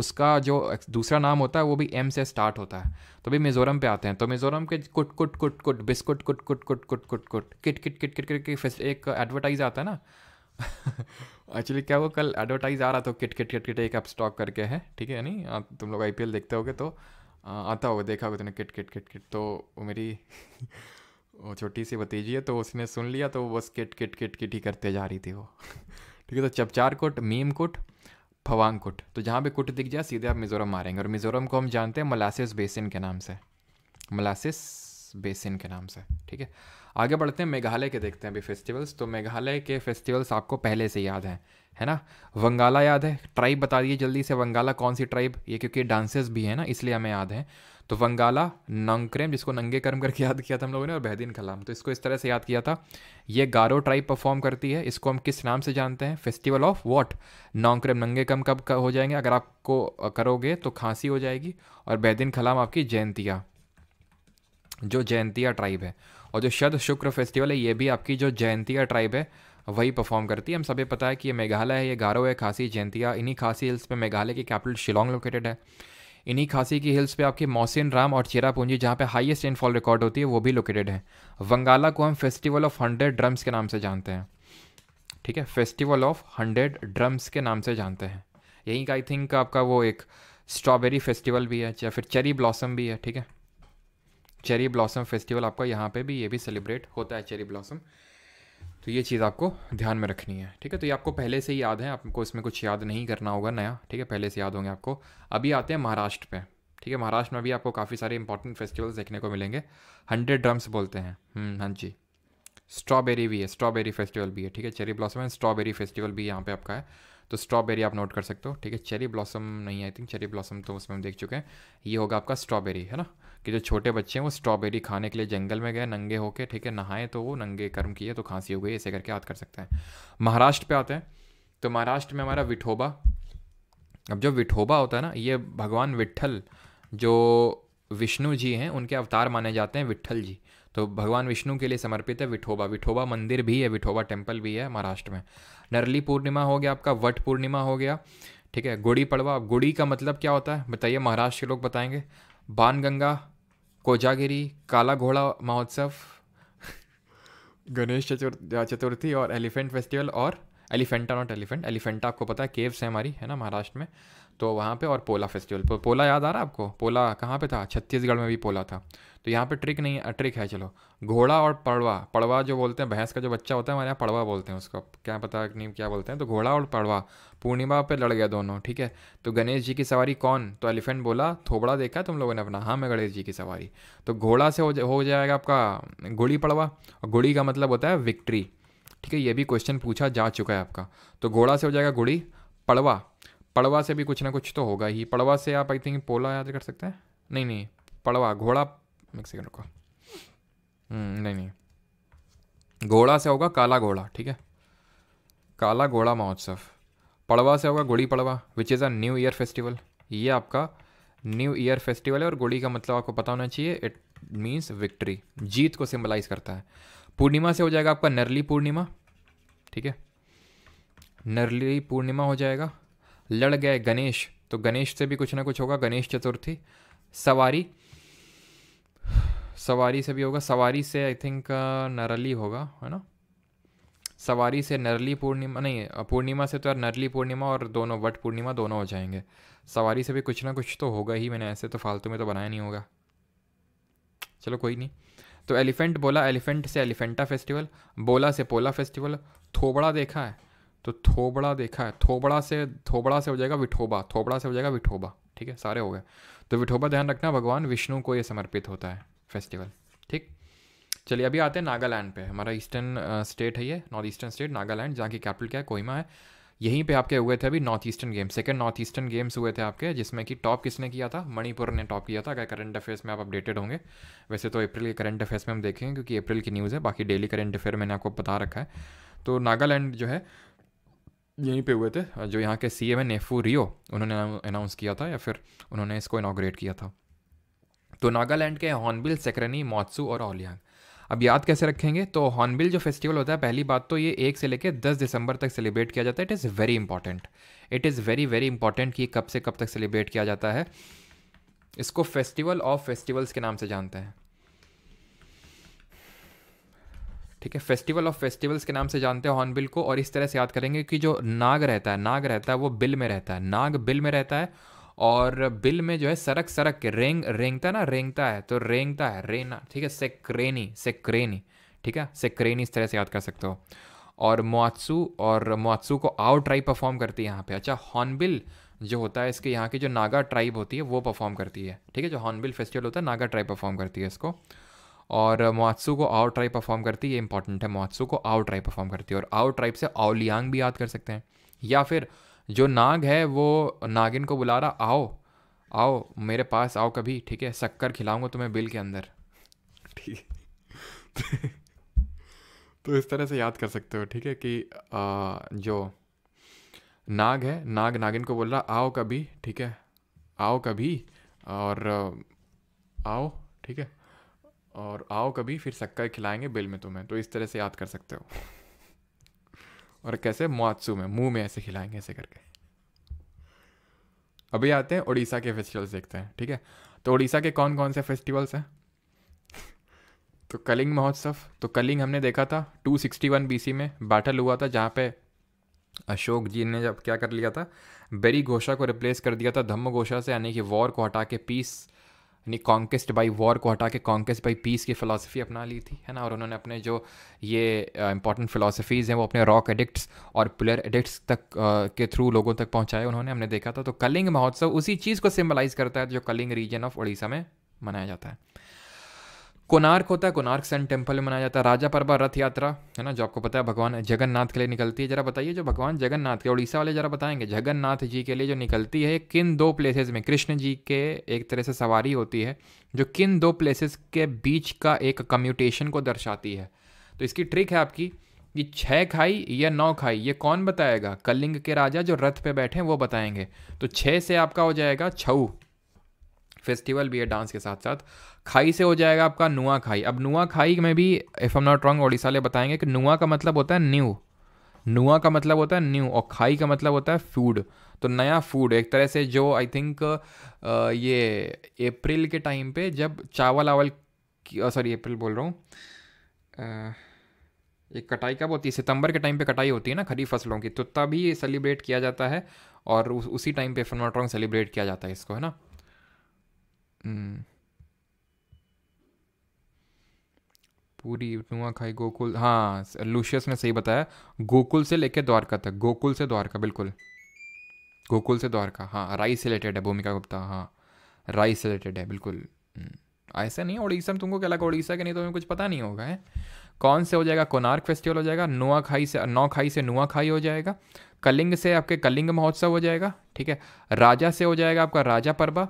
उसका जो दूसरा नाम होता है वो भी एम से स्टार्ट होता है तो भी मिज़ोरम पे आते हैं तो मिज़ोरम के कुट कुट कुट कुट बिस्कुट कुट कुट कुट कुट कुट कुट किट किट किट किट किट एक एडवर्टाइज आता है ना एक्चुअली क्या वो कल एडवर्टाइज आ रहा था किट किट किट किट एक आप स्टॉक करके है ठीक है नहीं तुम लोग एल देखते गए तो आता होगा देखा होगा तो किट किट किट किट तो वो मेरी वो छोटी सी भतीजी है तो उसने सुन लिया तो बस किट किट किट किट ही करते जा रही थी वो ठीक है तो चपचार कुट मीम कुट फवांग कुट तो जहाँ भी कुट दिख जाए सीधे आप मिज़ोरम मारेंगे और मिज़ोरम को हम जानते हैं मलासिस बेसिन के नाम से मलासिस बेसिन के नाम से ठीक है आगे बढ़ते हैं मेघालय के देखते हैं अभी फेस्टिवल्स तो मेघालय के फेस्टिवल्स आपको पहले से याद हैं है ना वंगाला याद है ट्राइब बता दिए जल्दी से वंगाला कौन सी ट्राइब ये क्योंकि डांसेस भी हैं ना इसलिए हमें याद है तो वंगाला नंगक्रेम जिसको नंगे कर्म करके याद किया था हम लोगों ने और बहदीन कलाम तो इसको इस तरह से याद किया था ये गारो ट्राइब परफॉर्म करती है इसको हम किस नाम से जानते हैं फेस्टिवल ऑफ वॉट नंगक्रेम नंगे कर्म कब हो जाएंगे अगर आपको करोगे तो खांसी हो जाएगी और बहदीन कलाम आपकी जयंतिया जो जयंतिया ट्राइब है और जो शद शुक्र फेस्टिवल है ये भी आपकी जो जयंतिया ट्राइब है वही परफॉर्म करती है हम सभी पता है कि ये मेघालय है ये गारो है खासी जयंतिया इन्हीं खासी हिल्स पे मेघालय की कैपिटल शिलोंग लोकेटेड है इन्हीं खासी की हिल्स पे आपके मौसिन राम और चेरापूंजी जहाँ पे हाईएस्ट रेनफॉल रिकॉर्ड होती है वो भी लोकेटेड है वंगाला को हम फेस्टिवल ऑफ हंड्रेड ड्रम्स के नाम से जानते हैं ठीक है फेस्टिवल ऑफ हंड्रेड ड्रम्स के नाम से जानते हैं यहीं का आई थिंक आपका वो एक स्ट्रॉबेरी फेस्टिवल भी है या फिर चेरी ब्लॉसम भी है ठीक है चेरी ब्लॉसम फेस्टिवल आपका यहाँ पे भी ये भी सेलिब्रेट होता है चेरी ब्लॉसम तो ये चीज़ आपको ध्यान में रखनी है ठीक है तो ये आपको पहले से ही याद है आपको इसमें कुछ याद नहीं करना होगा नया ठीक है पहले से याद होंगे आपको अभी आते हैं महाराष्ट्र पे ठीक है महाराष्ट्र में भी आपको काफ़ी सारे इंपॉर्टेंट फेस्टिवल्स देखने को मिलेंगे हंड्रेड ड्रम्स बोलते हैं हम्म, हाँ जी स्ट्रॉबेरी भी है स्ट्रॉबेरी फेस्टिवल भी है ठीक है cherry blossom and strawberry festival भी यहाँ पे आपका है तो स्ट्रॉबेरी आप नोट कर सकते हो ठीक है चेरी ब्लॉसम नहीं आई थिंक चेरी ब्लॉसम तो उसमें हम देख चुके हैं ये होगा आपका स्ट्रॉबेरी है ना कि जो छोटे बच्चे हैं वो स्ट्रॉबेरी खाने के लिए जंगल में गए नंगे होके ठीक है नहाए तो वो नंगे कर्म किए तो खांसी हो गई ऐसे करके याद कर सकते हैं महाराष्ट्र पे आते हैं तो महाराष्ट्र में हमारा विठोबा अब जो विठोबा होता है ना ये भगवान विट्ठल जो विष्णु जी हैं उनके अवतार माने जाते हैं विट्ठल जी तो भगवान विष्णु के लिए समर्पित है विठोबा विठोबा मंदिर भी है विठोबा टेम्पल भी है महाराष्ट्र में नरली पूर्णिमा हो गया आपका वट पूर्णिमा हो गया ठीक है गुड़ी पड़वा गुड़ी का मतलब क्या होता है बताइए महाराष्ट्र के लोग बताएंगे बानगंगा कोजागिरी काला घोड़ा महोत्सव गणेश चतुर्थी और एलिफेंट फेस्टिवल और एलिफेंटा नॉट एलिफेंट एलिफेंटा आपको पता है केव्स है हमारी है ना महाराष्ट्र में तो वहाँ पे और पोला फेस्टिवल पोला याद आ रहा है आपको पोला कहाँ पे था छत्तीसगढ़ में भी पोला था तो यहाँ पे ट्रिक नहीं है ट्रिक है चलो घोड़ा और पड़वा पड़वा जो बोलते हैं भैंस का जो बच्चा होता है हमारे यहाँ पड़वा बोलते हैं उसको क्या पता नहीं क्या बोलते हैं तो घोड़ा और पड़वा पूर्णिमा पे लड़ गया दोनों ठीक है तो गणेश जी की सवारी कौन तो एलिफेंट बोला थोबड़ा देखा तुम लोगों ने अपना हाँ मैं गणेश जी की सवारी तो घोड़ा से हो, जाएगा आपका घोड़ी पड़वा और घोड़ी का मतलब होता है विक्ट्री ठीक है ये भी क्वेश्चन पूछा जा चुका है आपका तो घोड़ा से हो जाएगा घोड़ी पड़वा पड़वा से भी कुछ ना कुछ तो होगा ही पड़वा से आप आई थिंक पोला याद कर सकते हैं नहीं नहीं पड़वा घोड़ा मेक्सिकन रुको हम्म, नहीं नहीं घोड़ा से होगा काला घोड़ा ठीक है काला घोड़ा महोत्सव पड़वा से होगा Gudi Padwa which is a new year festival ये आपका न्यू ईयर फेस्टिवल है और गुड़ी का मतलब आपको पता होना चाहिए इट मीन्स विक्ट्री जीत को सिम्बलाइज करता है पूर्णिमा से हो जाएगा आपका नरली पूर्णिमा ठीक है नरली पूर्णिमा हो जाएगा लड़ गए गणेश तो गणेश से भी कुछ ना कुछ होगा गणेश चतुर्थी सवारी सवारी से भी होगा सवारी से आई थिंक नरली होगा है ना सवारी से नरली पूर्णिमा नहीं पूर्णिमा से तो यार नरली पूर्णिमा और दोनों वट पूर्णिमा दोनों हो जाएंगे सवारी से भी कुछ ना कुछ तो होगा ही मैंने ऐसे तो फालतू में तो बनाया नहीं होगा चलो कोई नहीं तो एलिफेंट बोला एलिफेंट से एलिफेंटा फेस्टिवल बोला से पोला फेस्टिवल थोबड़ा देखा है तो थोबड़ा देखा है थोबड़ा से थोबड़ा से हो जाएगा विठोबा थोबड़ा से हो जाएगा विठोबा ठीक है सारे हो गए तो विठोबा ध्यान रखना भगवान विष्णु को ये समर्पित होता है फेस्टिवल ठीक चलिए अभी आते हैं नागालैंड पे हमारा ईस्टर्न स्टेट है ये नॉर्थ ईस्टर्न स्टेट नागालैंड जहाँ की कैपिटल क्या है कोहिमा है यहीं पे आपके हुए थे अभी north eastern games second north eastern games हुए थे आपके जिसमें कि टॉप किसने किया था मणिपुर ने टॉप किया था अगर करंट अफेयर्स में आप अपडेटेड होंगे वैसे तो अप्रैल के करंट अफेयर्स में हम देखेंगे क्योंकि अप्रैल की न्यूज़ है बाकी डेली करंट अफेयर मैंने आपको बता रखा है तो नागालैंड जो है यहीं पे हुए थे जो यहाँ के सी एम नेफू रियो उन्होंने अनाउंस किया था या फिर उन्होंने इसको इनाग्रेट किया था तो नागालैंड के हॉर्नबिल सेक्रनी मौत्सू और ओलियांग अब याद कैसे रखेंगे तो हॉर्नबिल जो फेस्टिवल होता है पहली बात तो ये एक से लेकर दस दिसंबर तक सेलिब्रेट किया जाता है it is very important it is very very important कि कब से कब तक सेलिब्रेट किया जाता है इसको फेस्टिवल ऑफ फेस्टिवल्स के नाम से जानते हैं ठीक है फेस्टिवल ऑफ फेस्टिवल्स के नाम से जानते हैं हॉर्नबिल को और इस तरह से याद करेंगे कि जो नाग रहता है नाग रहता है वो बिल में रहता है नाग बिल में रहता है और बिल में जो है सरक सरक के रेंग रेंगता ना रेंगता है तो रेंगता है रेना ठीक है सेक्रेनी सेक्रेनी ठीक है सेक्रेनी इस तरह से याद कर सकते हो और मुआत्सू और मुआत्सू को आउ ट्राइब परफॉर्म करती है यहाँ पे अच्छा हॉर्नबिल जो होता है इसके यहाँ की जो नागा ट्राइब होती है वो परफॉर्म करती है ठीक है जो हॉर्नबिल फेस्टिवल होता है नागा ट्राइब परफॉर्म करती है इसको और मुआत्सू को आउट ट्राइब परफॉर्म करती है ये इंपॉर्टेंट है मुआत्सू को आउट ट्राइब परफॉर्म करती है और आउट ट्राइब से आउलियांग भी याद कर सकते हैं या फिर जो नाग है वो नागिन को बुला रहा आओ आओ मेरे पास आओ कभी ठीक है शक्कर खिलाऊंगा तुम्हें बिल के अंदर ठीक है तो इस तरह से याद कर सकते हो ठीक है कि आ, जो नाग है नाग नागिन को बोल रहा आओ कभी ठीक है आओ कभी और आओ ठीक है और आओ कभी फिर शक्कर खिलाएंगे बिल में तुम्हें तो इस तरह से याद कर सकते हो और कैसे मुआत्सू में मुंह में ऐसे खिलाएंगे ऐसे करके अभी आते हैं उड़ीसा के फेस्टिवल्स देखते हैं ठीक है तो उड़ीसा के कौन कौन से फेस्टिवल्स हैं तो कलिंग महोत्सव तो कलिंग हमने देखा था 261 बीसी में बैटल हुआ था जहाँ पे अशोक जी ने जब क्या कर लिया था बेरी घोषा को रिप्लेस कर दिया था धम्म घोषा से यानी कि वॉर को हटा के पीस यानी कॉन्केस्ट बाई वॉर को हटा के कॉन्केस्ट बाई पीस की फ़िलासफ़ी अपना ली थी है ना और उन्होंने अपने जो ये इंपॉर्टेंट फ़िलासफ़ीज़ हैं वो अपने रॉक एडिक्ट्स और प्लेयर एडिक्ट्स तक uh, के थ्रू लोगों तक पहुँचाए उन्होंने हमने देखा था तो कलिंग महोत्सव उसी चीज़ को सिम्बलाइज़ करता है जो कलिंग रीजन ऑफ उड़ीसा में मनाया जाता है कोनार्क होता है कोनार्क सन टेम्पल में मनाया जाता है राजा परबा रथ यात्रा है ना जो आपको पता है भगवान जगन्नाथ के लिए निकलती है जरा बताइए जो भगवान जगन्नाथ के उड़ीसा वाले जरा बताएंगे जगन्नाथ जी के लिए जो निकलती है किन दो प्लेसेस में कृष्ण जी के एक तरह से सवारी होती है जो किन दो प्लेसेस के बीच का एक कम्यूटेशन को दर्शाती है तो इसकी ट्रिक है आपकी कि छः खाई या नौ खाई ये कौन बताएगा कलिंग के राजा जो रथ पे बैठे हैं वो बताएंगे तो छः से आपका हो जाएगा छऊ फेस्टिवल भी है डांस के साथ साथ खाई से हो जाएगा आपका नुआ खाई अब नुआ खाई में भी if am not wrong Odisha ले बताएंगे कि नुआ का मतलब होता है न्यू नुआ का मतलब होता है न्यू और खाई का मतलब होता है फूड तो नया फूड एक तरह से जो आई थिंक ये अप्रैल के टाइम पे जब चावल आवल सॉरी अप्रैल बोल रहा हूँ ये कटाई कब होती है सितंबर के टाइम पे कटाई होती है ना खरीफ फसलों की तो तभी ये सेलिब्रेट किया जाता है और उस, उसी टाइम पे फिर सेलिब्रेट किया जाता है इसको है ना हम्म। पूरी पूरी नुआखाई गोकुल हाँ लूशियस ने सही बताया गोकुल से लेके द्वारका तक गोकुल से द्वारका बिल्कुल गोकुल से द्वारका हाँ राई से रिलेटेड है भूमिका गुप्ता हाँ राई से रिलेटेड है बिल्कुल हम्म, ऐसा नहीं उड़ीसा में तुमको क्या लगा उड़ीसा के नहीं तो तुम्हें कुछ पता नहीं होगा है कौन से हो जाएगा कोनार्क फेस्टिवल हो जाएगा नुआखाई से नौखाई से नुआखाई हो जाएगा कलिंग से आपके कलिंग महोत्सव हो जाएगा ठीक है राजा से हो जाएगा आपका राजा पर्वा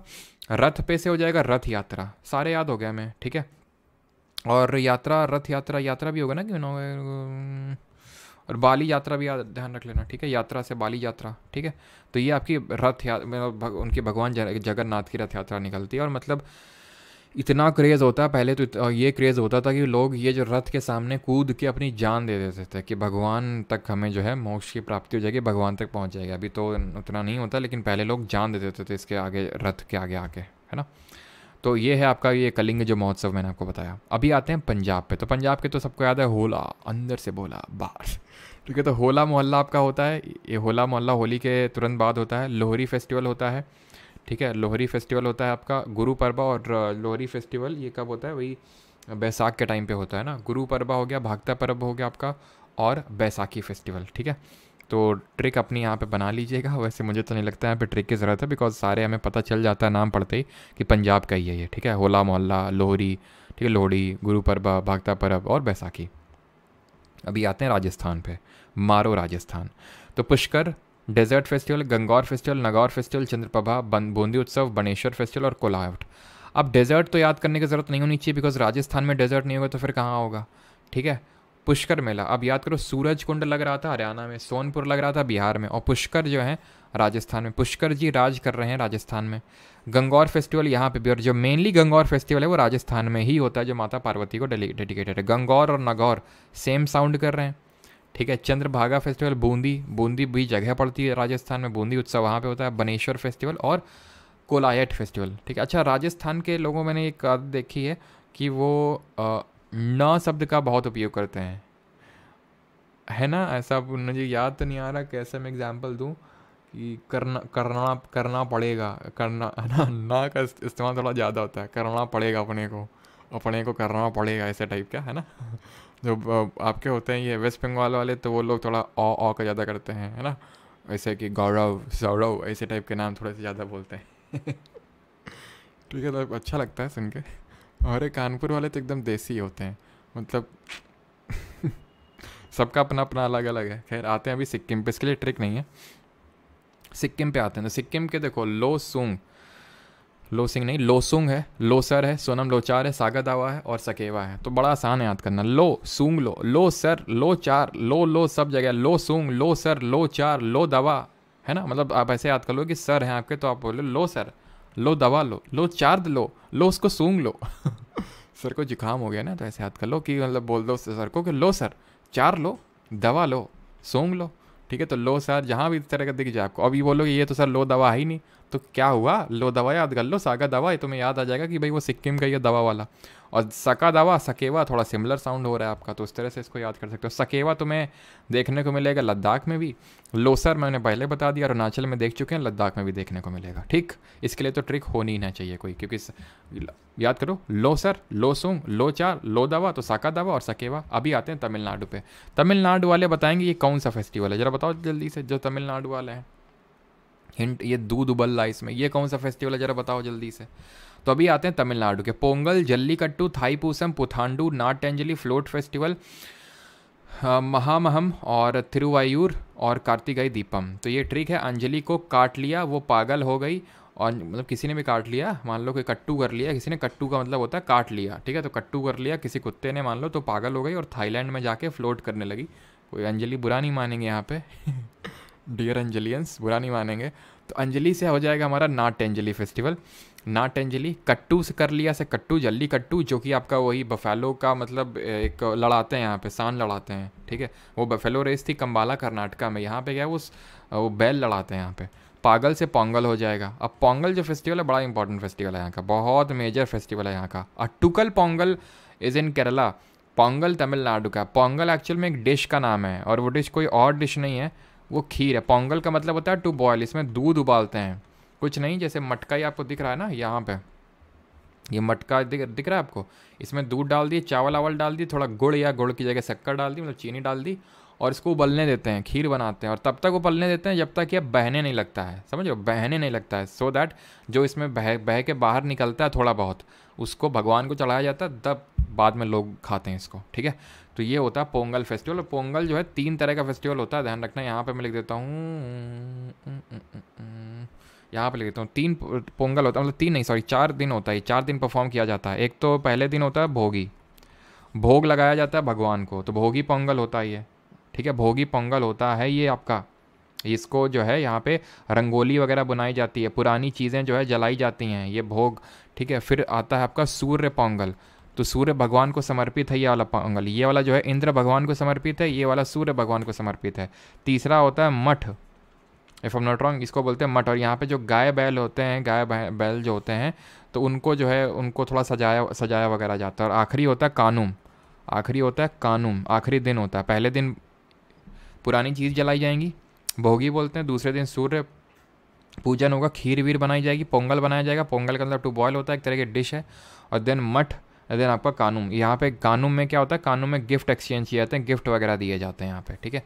रथ पे से हो जाएगा रथ यात्रा सारे याद हो गया हमें ठीक है और यात्रा रथ यात्रा यात्रा भी होगा ना क्यों ना और बाली यात्रा भी ध्यान रख लेना ठीक है यात्रा से बाली यात्रा ठीक है तो ये आपकी रथ यात्रा मतलब उनके भगवान जगन्नाथ की रथ यात्रा निकलती है और मतलब इतना क्रेज़ होता पहले तो ये क्रेज़ होता था कि लोग ये जो रथ के सामने कूद के अपनी जान दे देते थे कि भगवान तक हमें जो है मोक्ष की प्राप्ति हो जाएगी भगवान तक पहुंच जाएगी अभी तो उतना नहीं होता लेकिन पहले लोग जान दे देते थे इसके आगे रथ के आगे आके है ना तो ये है आपका ये कलिंग जो महोत्सव मैंने आपको बताया अभी आते हैं पंजाब पे तो पंजाब के तो सबको याद है होला अंदर से बोला बाहर ठीक है तो होला मोहल्ला आपका होता है ये होला मोहल्ला होली के तुरंत बाद होता है लोहरी फेस्टिवल होता है ठीक है लोहरी फेस्टिवल होता है आपका गुरु पर्वा और लोहरी फेस्टिवल ये कब होता है वही बैसाख के टाइम पे होता है ना गुरु पर्वा हो गया भागता पर्व हो गया आपका और बैसाखी फेस्टिवल ठीक है तो ट्रिक अपनी यहाँ पे बना लीजिएगा वैसे मुझे तो नहीं लगता है यहाँ पे ट्रिक की ज़रूरत है बिकॉज सारे हमें पता चल जाता है नाम पढ़ते ही कि पंजाब का ही है ये ठीक है होला मोहल्ला लोहरी ठीक है लोहड़ी गुरु पर्व भागता पर्व और बैसाखी अभी आते हैं राजस्थान पे मारो राजस्थान तो Pushkar desert festival Gangaur festival Nagaur festival Chandraprabha Bundi उत्सव बनेश्वर फेस्टिवल और कोलाहट अब डेजर्ट तो याद करने की ज़रूरत नहीं होनी चाहिए बिकॉज राजस्थान में डेजर्ट नहीं होगा तो फिर कहाँ होगा ठीक है पुष्कर मेला अब याद करो सूरज कुंड लग रहा था हरियाणा में सोनपुर लग रहा था बिहार में और पुष्कर जो है राजस्थान में पुष्कर जी राज कर रहे हैं राजस्थान में गंगौर फेस्टिवल यहाँ पे भी और जो मेनली गंगौर फेस्टिवल है वो राजस्थान में ही होता है जो माता पार्वती को डेडिकेटेड है गंगौर और नगौर सेम साउंड कर रहे हैं ठीक है चंद्रभागा फेस्टिवल बूंदी बूंदी भी जगह पड़ती है राजस्थान में बूंदी उत्सव वहाँ पे होता है बनेश्वर फेस्टिवल और कोलायट फेस्टिवल ठीक है अच्छा राजस्थान के लोगों मैंने एक आदत देखी है कि वो न शब्द का बहुत उपयोग करते हैं है ना ऐसा मुझे याद तो नहीं आ रहा कैसे मैं एग्जाम्पल दूँ कि करना करना करना पड़ेगा करना है ना ना का इस्तेमाल थोड़ा ज़्यादा होता है करना पड़ेगा अपने को अपने को करना पड़ेगा ऐसे टाइप का है ना जो आपके होते हैं ये वेस्ट बंगाल वाले तो वो लोग थोड़ा औ औ का ज़्यादा करते हैं है ना ऐसे कि गौरव सौरव ऐसे टाइप के नाम थोड़े से ज़्यादा बोलते हैं ठीक है तो अच्छा लगता है सुन के और ये कानपुर वाले तो एकदम देसी होते हैं मतलब सबका अपना अपना अलग अलग है खैर आते हैं अभी सिक्किम पे इसके लिए ट्रिक नहीं है सिक्किम पे आते हैं तो सिक्किम के देखो लो सूंग लोसिंग नहीं लोसुंग है लोसर है सोनम लोचार है सागर दावा है और सकेवा है तो बड़ा आसान है याद करना लो सूंग लो लो सर लो चार लो लो सब जगह लो सूंग लो सर लो चार लो दवा है ना मतलब आप ऐसे याद कर लो कि सर हैं आपके तो आप बोलो लो सर लो दवा लो लो चार्द लो लो उसको सूंग लो सर को जुकाम हो गया ना तो ऐसे याद कर लो कि मतलब बोल दो सर को कि लो सर चार लो दवा लो सूंग लो ठीक है तो लो सर जहाँ भी इस तरह का दिख जाए आपको अभी बोलोगे बोलो ये तो सर लो दवा है ही नहीं तो क्या हुआ लो दवा याद कर लो सागा दवा ये तुम्हें याद आ जाएगा कि भाई वो सिक्किम का ये दवा वाला और सका दवा सकेवा थोड़ा सिमिलर साउंड हो रहा है आपका तो उस तरह से इसको याद कर सकते हो सकेवा तुम्हें देखने को मिलेगा लद्दाख में भी लोसर मैंने पहले बता दिया अरुणाचल में देख चुके हैं लद्दाख में भी देखने को मिलेगा ठीक इसके लिए तो ट्रिक होनी ही ना चाहिए कोई क्योंकि स... याद करो लोसर लोसुंग लोचार लो दवा तो साका दवा और सकेवा अभी आते हैं तमिलनाडु पर तमिलनाडु वाले बताएंगे ये कौन सा फेस्टिवल है ज़रा बताओ जल्दी से जो तमिलनाडु वाले हैं हिंट ये दूध उबल रहा है इसमें ये कौन सा फेस्टिवल है जरा बताओ जल्दी से तो अभी आते हैं तमिलनाडु के पोंगल जल्लीकट्टू थाईपूसम पुथांडू एंजली फ्लोट फेस्टिवल महामहम और थिरुवायूर और कार्तिकाई दीपम तो ये ट्रिक है अंजलि को काट लिया वो पागल हो गई और मतलब किसी ने भी काट लिया मान लो कि कट्टू कर लिया किसी ने कट्टू का मतलब होता है काट लिया ठीक है तो कट्टू कर लिया किसी कुत्ते ने मान लो तो पागल हो गई और थाईलैंड में जाके फ्लोट करने लगी कोई अंजलि बुरा नहीं मानेंगे यहाँ पे डियर अंजलियंस बुरा नहीं मानेंगे तो अंजलि से हो जाएगा हमारा Natyanjali festival Natyanjali कट्टू से कर लिया से कट्टू जल्दी कट्टू जो कि आपका वही बफेलो का मतलब एक लड़ाते हैं यहाँ पे सान लड़ाते हैं ठीक है वो बफेलो रेस थी कम्बाला कर्नाटका में यहाँ पे क्या वो वो बैल लड़ाते हैं यहाँ पे पागल से पोंगल हो जाएगा अब पोंगल जो फेस्टिवल है बड़ा इंपॉर्टेंट फेस्टिवल है यहाँ का बहुत मेजर फेस्टिवल है यहाँ का अट्टुकल पोंगल इज़ इन केरला पोंगल तमिलनाडु का पोंगल एक्चुअल में एक डिश का नाम है और वो डिश कोई और डिश नहीं है वो खीर है पोंगल का मतलब होता है टू बॉयल इसमें दूध उबालते हैं कुछ नहीं जैसे मटका ही आपको दिख रहा है ना यहाँ पे ये मटका दिख दिख रहा है आपको इसमें दूध डाल दिए चावल आवल डाल दिए थोड़ा गुड़ या गुड़ की जगह शक्कर डाल दी मतलब चीनी डाल दी और इसको उबलने देते हैं खीर बनाते हैं और तब तक उबलने देते हैं जब तक ये बहने नहीं लगता है समझो बहने नहीं लगता है सो so दैट जो इसमें बह बह के बाहर निकलता है थोड़ा बहुत उसको भगवान को चढ़ाया जाता है तब बाद में लोग खाते हैं इसको ठीक है तो ये होता है पोंगल फेस्टिवल और पोंगल जो है तीन तरह का फेस्टिवल होता है ध्यान रखना यहाँ पे मैं लिख देता हूँ यहाँ पे लिख देता हूँ तीन पोंगल होता है मतलब तीन नहीं सॉरी चार दिन होता है चार दिन परफॉर्म किया जाता है एक तो पहले दिन होता है भोगी भोग लगाया जाता है भगवान को तो भोगी पोंगल होता ही है ठीक है भोगी पोंगल होता है ये आपका इसको जो है यहाँ पे रंगोली वगैरह बनाई जाती है पुरानी चीज़ें जो है जलाई जाती हैं ये भोग ठीक है फिर आता है आपका सूर्य पोंगल तो सूर्य भगवान को समर्पित है ये वाला पोंगल ये वाला जो है इंद्र भगवान को समर्पित है ये वाला सूर्य भगवान को समर्पित है तीसरा होता है मठ इफ़ एम नॉट रॉन्ग इसको बोलते हैं मठ और यहाँ पे जो गाय बैल होते हैं गाय बैल जो होते हैं तो उनको जो है उनको थोड़ा सजाया सजाया वगैरह जाता है और आखिरी होता है कानूम आखिरी होता है कानूम आखिरी दिन होता है पहले दिन पुरानी चीज़ जलाई जाएंगी भोगी बोलते हैं दूसरे दिन सूर्य पूजन होगा खीर वीर बनाई जाएगी पोंगल बनाया जाएगा पोंगल का मतलब टू बॉयल होता है एक तरह की डिश है और देन मठ देन आपका कानून यहाँ पे कानून में क्या होता है कानून में गिफ्ट एक्सचेंज किए जाते हैं गिफ्ट वगैरह दिए जाते हैं यहाँ पे ठीक है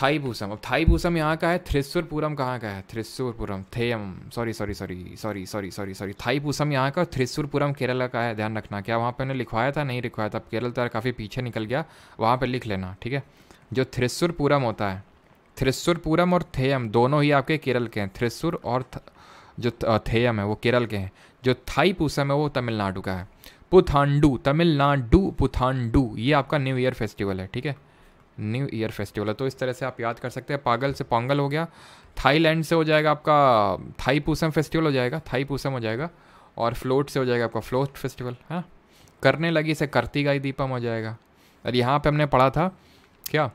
थाई भूसम अब थाई भूसम यहाँ का है थ्रिसुरपुरम कहाँ का है Thrissur Pooram Theyyam sorry sorry sorry sorry sorry sorry sorry Thaipusam यहाँ का थ्रिसुरपुरम केरला का है ध्यान रखना क्या वहाँ पर उन्हें लिखवाया था नहीं लिखवाया था अब केरल तो काफ़ी पीछे निकल गया वहाँ पर लिख लेना ठीक है जो थ्रिसुरपुरम होता है थ्रिसुरपुरम और थेयम दोनों ही आपके केरल के हैं थ्रिसुर और जो थेयम है वो केरल के हैं जो थाई पूसम है वो तमिलनाडु का है पुथांडू तमिलनाडु पुथांडू ये आपका न्यू ईयर फेस्टिवल है ठीक है न्यू ईयर फेस्टिवल है तो इस तरह से आप याद कर सकते हैं पागल से पोंगल हो गया थाईलैंड से हो जाएगा आपका थाई पूसम फेस्टिवल हो जाएगा थाई पूसम हो जाएगा और फ्लोट से हो जाएगा आपका फ्लोट फेस्टिवल है करने लगी से करती दीपम हो जाएगा और यहाँ पे हमने पढ़ा था क्या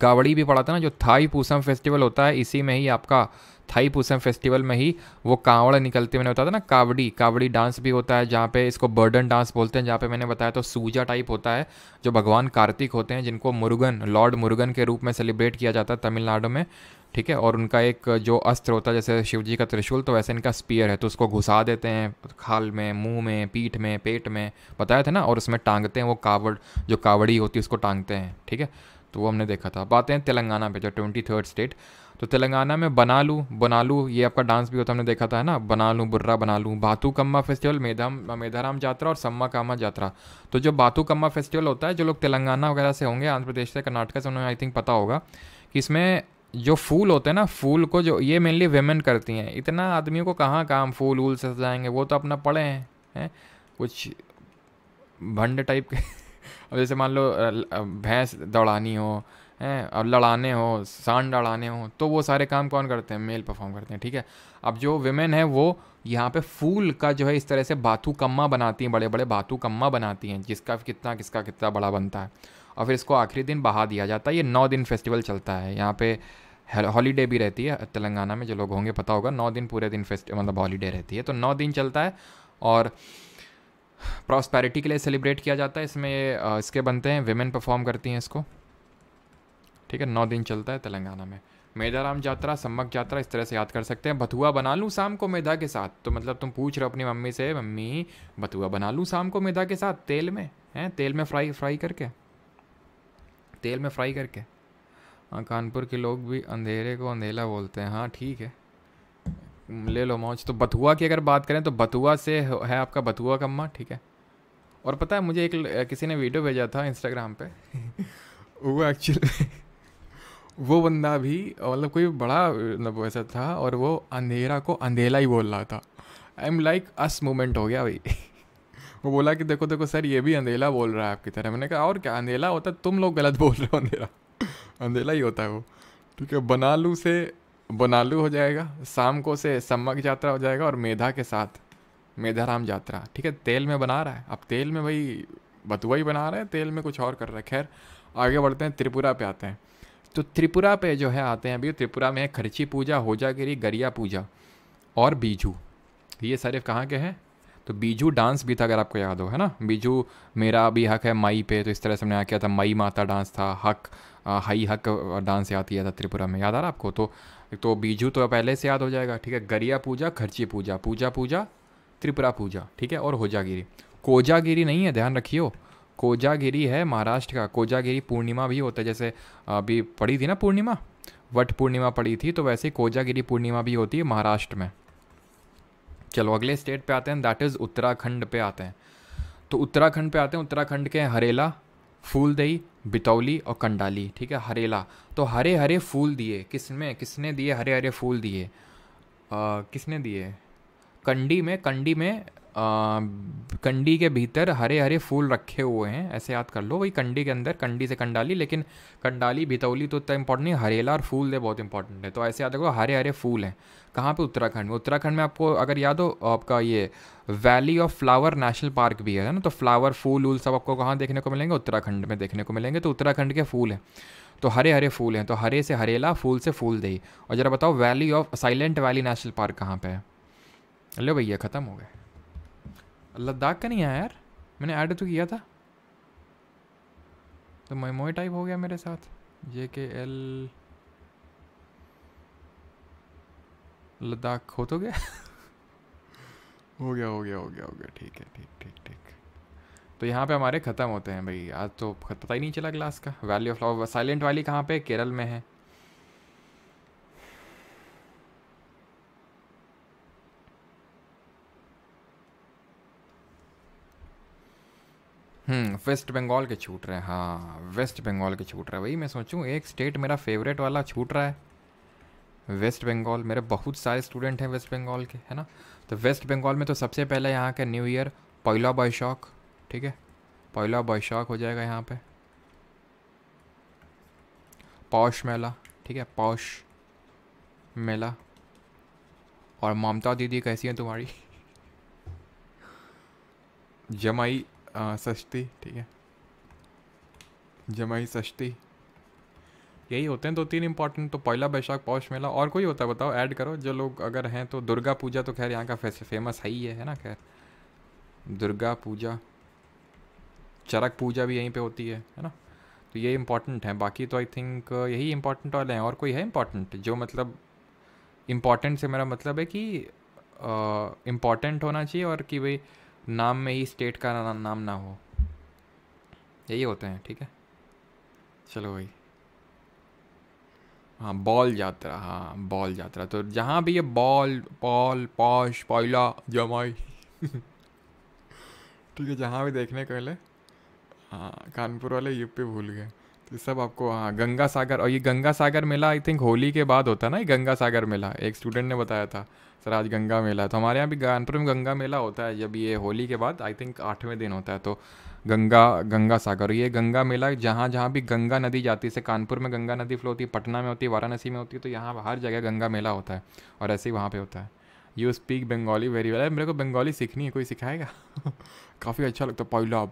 कावड़ी भी पढ़ा था ना जो थाई पूसम फेस्टिवल होता है इसी में ही आपका पूसम फेस्टिवल में ही वो कांवड़ निकलते मैंने बताया था ना कावड़ी कावड़ी डांस भी होता है जहाँ पे इसको बर्डन डांस बोलते हैं जहाँ पे मैंने बताया तो सूजा टाइप होता है जो भगवान कार्तिक होते हैं जिनको मुर्गन लॉर्ड मुर्गन के रूप में सेलिब्रेट किया जाता है तमिलनाडु में ठीक है और उनका एक जो अस्त्र होता है जैसे शिव जी का त्रिशूल तो वैसे इनका स्पीयर है तो उसको घुसा देते हैं खाल में मुंह में पीठ में पेट में बताया था ना और उसमें टांगते हैं वो कावड़ जो कावड़ी होती है उसको टांगते हैं ठीक है तो वो हमने देखा था बातें तेलंगाना पे जो ट्वेंटी थर्ड स्टेट तो तेलंगाना में बना बना बनालू ये आपका डांस भी होता हमने देखा था ना बनालू बुर्रा लूँ बातू कम्मा फेस्टिवल मेधाम मेधाराम जात्रा और सम्मा कामा जात्रा तो जो बातू कम्मा फेस्टिवल होता है जो लोग तेलंगाना वगैरह से होंगे आंध्र प्रदेश से कर्नाटक से उन्हें आई थिंक पता होगा कि इसमें जो फूल होते हैं ना फूल को जो ये मेनली वेमेन करती हैं इतना आदमियों को कहाँ काम फूल वूल से सजाएंगे वो तो अपना पड़े हैं हैं कुछ भंड टाइप के अब जैसे मान लो भैंस दौड़ानी हो हैं और लड़ाने हो सांड लड़ाने हो तो वो सारे काम कौन करते हैं मेल परफॉर्म करते हैं ठीक है अब जो वेमेन है वो यहाँ पे फूल का जो है इस तरह से बाथू कम्मा बनाती हैं बड़े बड़े बाथू कम्मा बनाती हैं जिसका कितना किसका कितना बड़ा बनता है और फिर इसको आखिरी दिन बहा दिया जाता है ये नौ दिन फेस्टिवल चलता है यहाँ पे हॉलीडे भी रहती है तेलंगाना में जो लोग होंगे पता होगा नौ दिन पूरे दिन फेस्ट मतलब हॉलीडे रहती है तो नौ दिन चलता है और प्रॉस्पैरिटी के लिए सेलिब्रेट किया जाता है इसमें इसके बनते हैं वेमेन परफॉर्म करती हैं इसको ठीक है नौ दिन चलता है तेलंगाना में मेदाराम यात्रा सम्मक यात्रा इस तरह से याद कर सकते हैं बथुआ बना लूँ शाम को मैदा के साथ तो मतलब तुम पूछ रहे हो अपनी मम्मी से मम्मी बथुआ बना लूँ शाम को मैदा के साथ तेल में हैं तेल में फ्राई फ्राई करके तेल में फ्राई करके हाँ कानपुर के लोग भी अंधेरे को अंधेला बोलते हैं हाँ ठीक है ले लो मौज तो बथुआ की अगर बात करें तो बथुआ से है आपका बथुआ कम्मा ठीक है और पता है मुझे एक किसी ने वीडियो भेजा था इंस्टाग्राम पे वो एक्चुअली वो बंदा भी मतलब कोई बड़ा मतलब वैसा था और वो अंधेरा को अंधेला ही बोल रहा था I am like us moment हो गया भाई वो बोला कि देखो देखो सर ये भी अंधेला बोल रहा है आपकी तरह मैंने कहा और क्या अंधेला होता तुम लोग गलत बोल रहे हो अंधेरा अंधेला ही होता है वो ठीक है बनालू से बनालू हो जाएगा शाम को से सम्मक यात्रा हो जाएगा और मेधा के साथ मेधाराम यात्रा ठीक है तेल में बना रहा है अब तेल में भाई बतुआ ही बना रहा है तेल में कुछ और कर रहा है खैर आगे बढ़ते हैं त्रिपुरा पे आते हैं तो त्रिपुरा पे जो है आते हैं अभी त्रिपुरा में है खर्ची पूजा होजागिरी गरिया पूजा और बीजू ये सारे कहाँ के हैं तो बीजू डांस भी था अगर आपको याद हो है ना बीजू मेरा भी हक है मई पे तो इस तरह से हमने यहाँ किया था मई माता डांस था हक हई हक डांस याद किया था त्रिपुरा में याद आ रहा आपको तो तो बीजू तो पहले से याद हो जाएगा ठीक है गरिया पूजा खर्ची पूजा पूजा पूजा त्रिपुरा पूजा ठीक है और होजागिरी कोजागिरी नहीं है ध्यान रखियो कोजागिरी है महाराष्ट्र का कोजागिरी पूर्णिमा भी होता है जैसे अभी पड़ी थी ना पूर्णिमा वट पूर्णिमा पड़ी थी तो वैसे कोजागिरी पूर्णिमा भी होती है महाराष्ट्र में चलो अगले स्टेट पे आते हैं दैट इज़ उत्तराखंड पे आते हैं तो उत्तराखंड पे आते हैं उत्तराखंड के हरेला फूलदई बितौली और कंडाली ठीक है हरेला तो हरे हरे फूल दिए किस में किसने दिए हरे हरे फूल दिए किसने दिए कंडी में कंडी में कंडी के भीतर हरे हरे फूल रखे हुए हैं ऐसे याद कर लो वही कंडी के अंदर कंडी से कंडाली लेकिन कंडाली भितौली तो इतना इंपॉर्टेंट नहीं हरेला और फूल दे बहुत इंपॉर्टेंट है तो ऐसे याद रखो हरे हरे फूल हैं कहाँ पे उत्तराखंड में उत्तराखंड में आपको अगर याद हो आपका ये valley of flower national park भी है ना तो फ्लावर फूल वूल सब आपको कहाँ देखने को मिलेंगे उत्तराखंड में देखने को मिलेंगे तो उत्तराखंड के फूल हैं तो हरे हरे फूल हैं तो हरे से हरेला फूल से फूल दे और ज़रा बताओ valley of silent valley national park कहाँ पर है हेलो भैया ख़त्म हो गए लद्दाख का नहीं आया यार मैंने ऐड तो किया था तो मोमोई टाइप हो गया मेरे साथ जे के एल लद्दाख हो तो गया हो गया हो गया हो गया हो गया ठीक है ठीक ठीक ठीक तो यहाँ पे हमारे ख़त्म होते हैं भाई आज तो पता ही नहीं चला क्लास का वैली ऑफ फ्लावर साइलेंट वाली कहाँ पे केरल में है हम्म, वेस्ट बंगाल के छूट रहे हैं हाँ वेस्ट बंगाल के छूट रहे हैं वही मैं सोचूं एक स्टेट मेरा फेवरेट वाला छूट रहा है वेस्ट बंगाल मेरे बहुत सारे स्टूडेंट हैं वेस्ट बंगाल के है ना तो वेस्ट बंगाल में तो सबसे पहले यहाँ का न्यू ईयर पहला बैशाख ठीक है पहला बैशाख हो जाएगा यहाँ पे पौष मेला ठीक है पौष मेला और ममता दीदी कैसी है तुम्हारी जमाई सस्ती ठीक है जमाई सस्ती यही होते हैं दो तीन इंपॉर्टेंट तो पहला बैशाख पौष मेला और कोई होता है बताओ ऐड करो जो लोग अगर हैं तो दुर्गा पूजा तो खैर यहाँ का फेमस है ही है, है ना खैर दुर्गा पूजा चरक पूजा भी यहीं पे होती है है ना तो ये इम्पोर्टेंट है बाकी तो आई थिंक यही इम्पोर्टेंट वाले हैं और कोई है इंपॉर्टेंट जो मतलब इम्पॉर्टेंट से मेरा मतलब है कि इम्पॉर्टेंट होना चाहिए और कि भाई नाम में ही स्टेट का ना, नाम ना हो यही होते हैं ठीक है चलो भाई हाँ बॉल यात्रा हाँ बॉल यात्रा तो जहाँ भी ये बॉल पॉल पॉश पॉयला जमाई ठीक है जहाँ भी देखने को मिले हाँ कानपुर वाले यूपी भूल गए तो सब आपको हाँ गंगा सागर और ये गंगा सागर मेला आई थिंक होली के बाद होता है ना ये गंगा सागर मेला एक स्टूडेंट ने बताया था सर आज गंगा मेला है तो हमारे यहाँ भी कानपुर में गंगा मेला होता है जब ये होली के बाद आई थिंक आठवें दिन होता है तो गंगा गंगा सागर ये गंगा मेला जहाँ जहाँ भी गंगा नदी जाती है कानपुर में गंगा नदी फ्लो होती है पटना में होती है वाराणसी में होती है तो यहाँ हर जगह गंगा मेला होता है और ऐसे ही वहाँ पर होता है you speak Bengali very well मेरे को बंगाली सीखनी है कोई सिखाएगा काफ़ी अच्छा लगता है पहला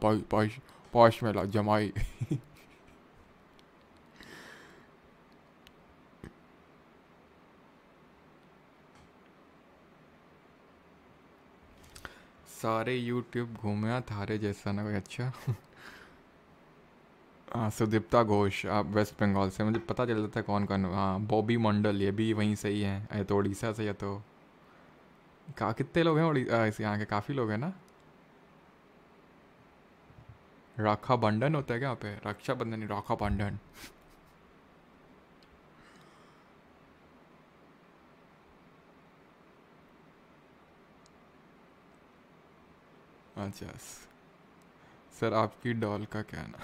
पॉश मेला जमाई सारे यूट्यूब घूमया थारे जैसा ना कोई अच्छा हाँ सुदीप्ता घोष आप वेस्ट बंगाल से मुझे पता चल जाता है कौन कौन हाँ बॉबी मंडल ये भी वहीं से ही हैं या तो उड़ीसा से या तो का कितने लोग हैं उड़ीसा यहाँ के काफ़ी लोग हैं ना राखा बंधन होता है क्या यहाँ पे बंधन राखा बंधन Ah, अच्छा सर आपकी डॉल का कहना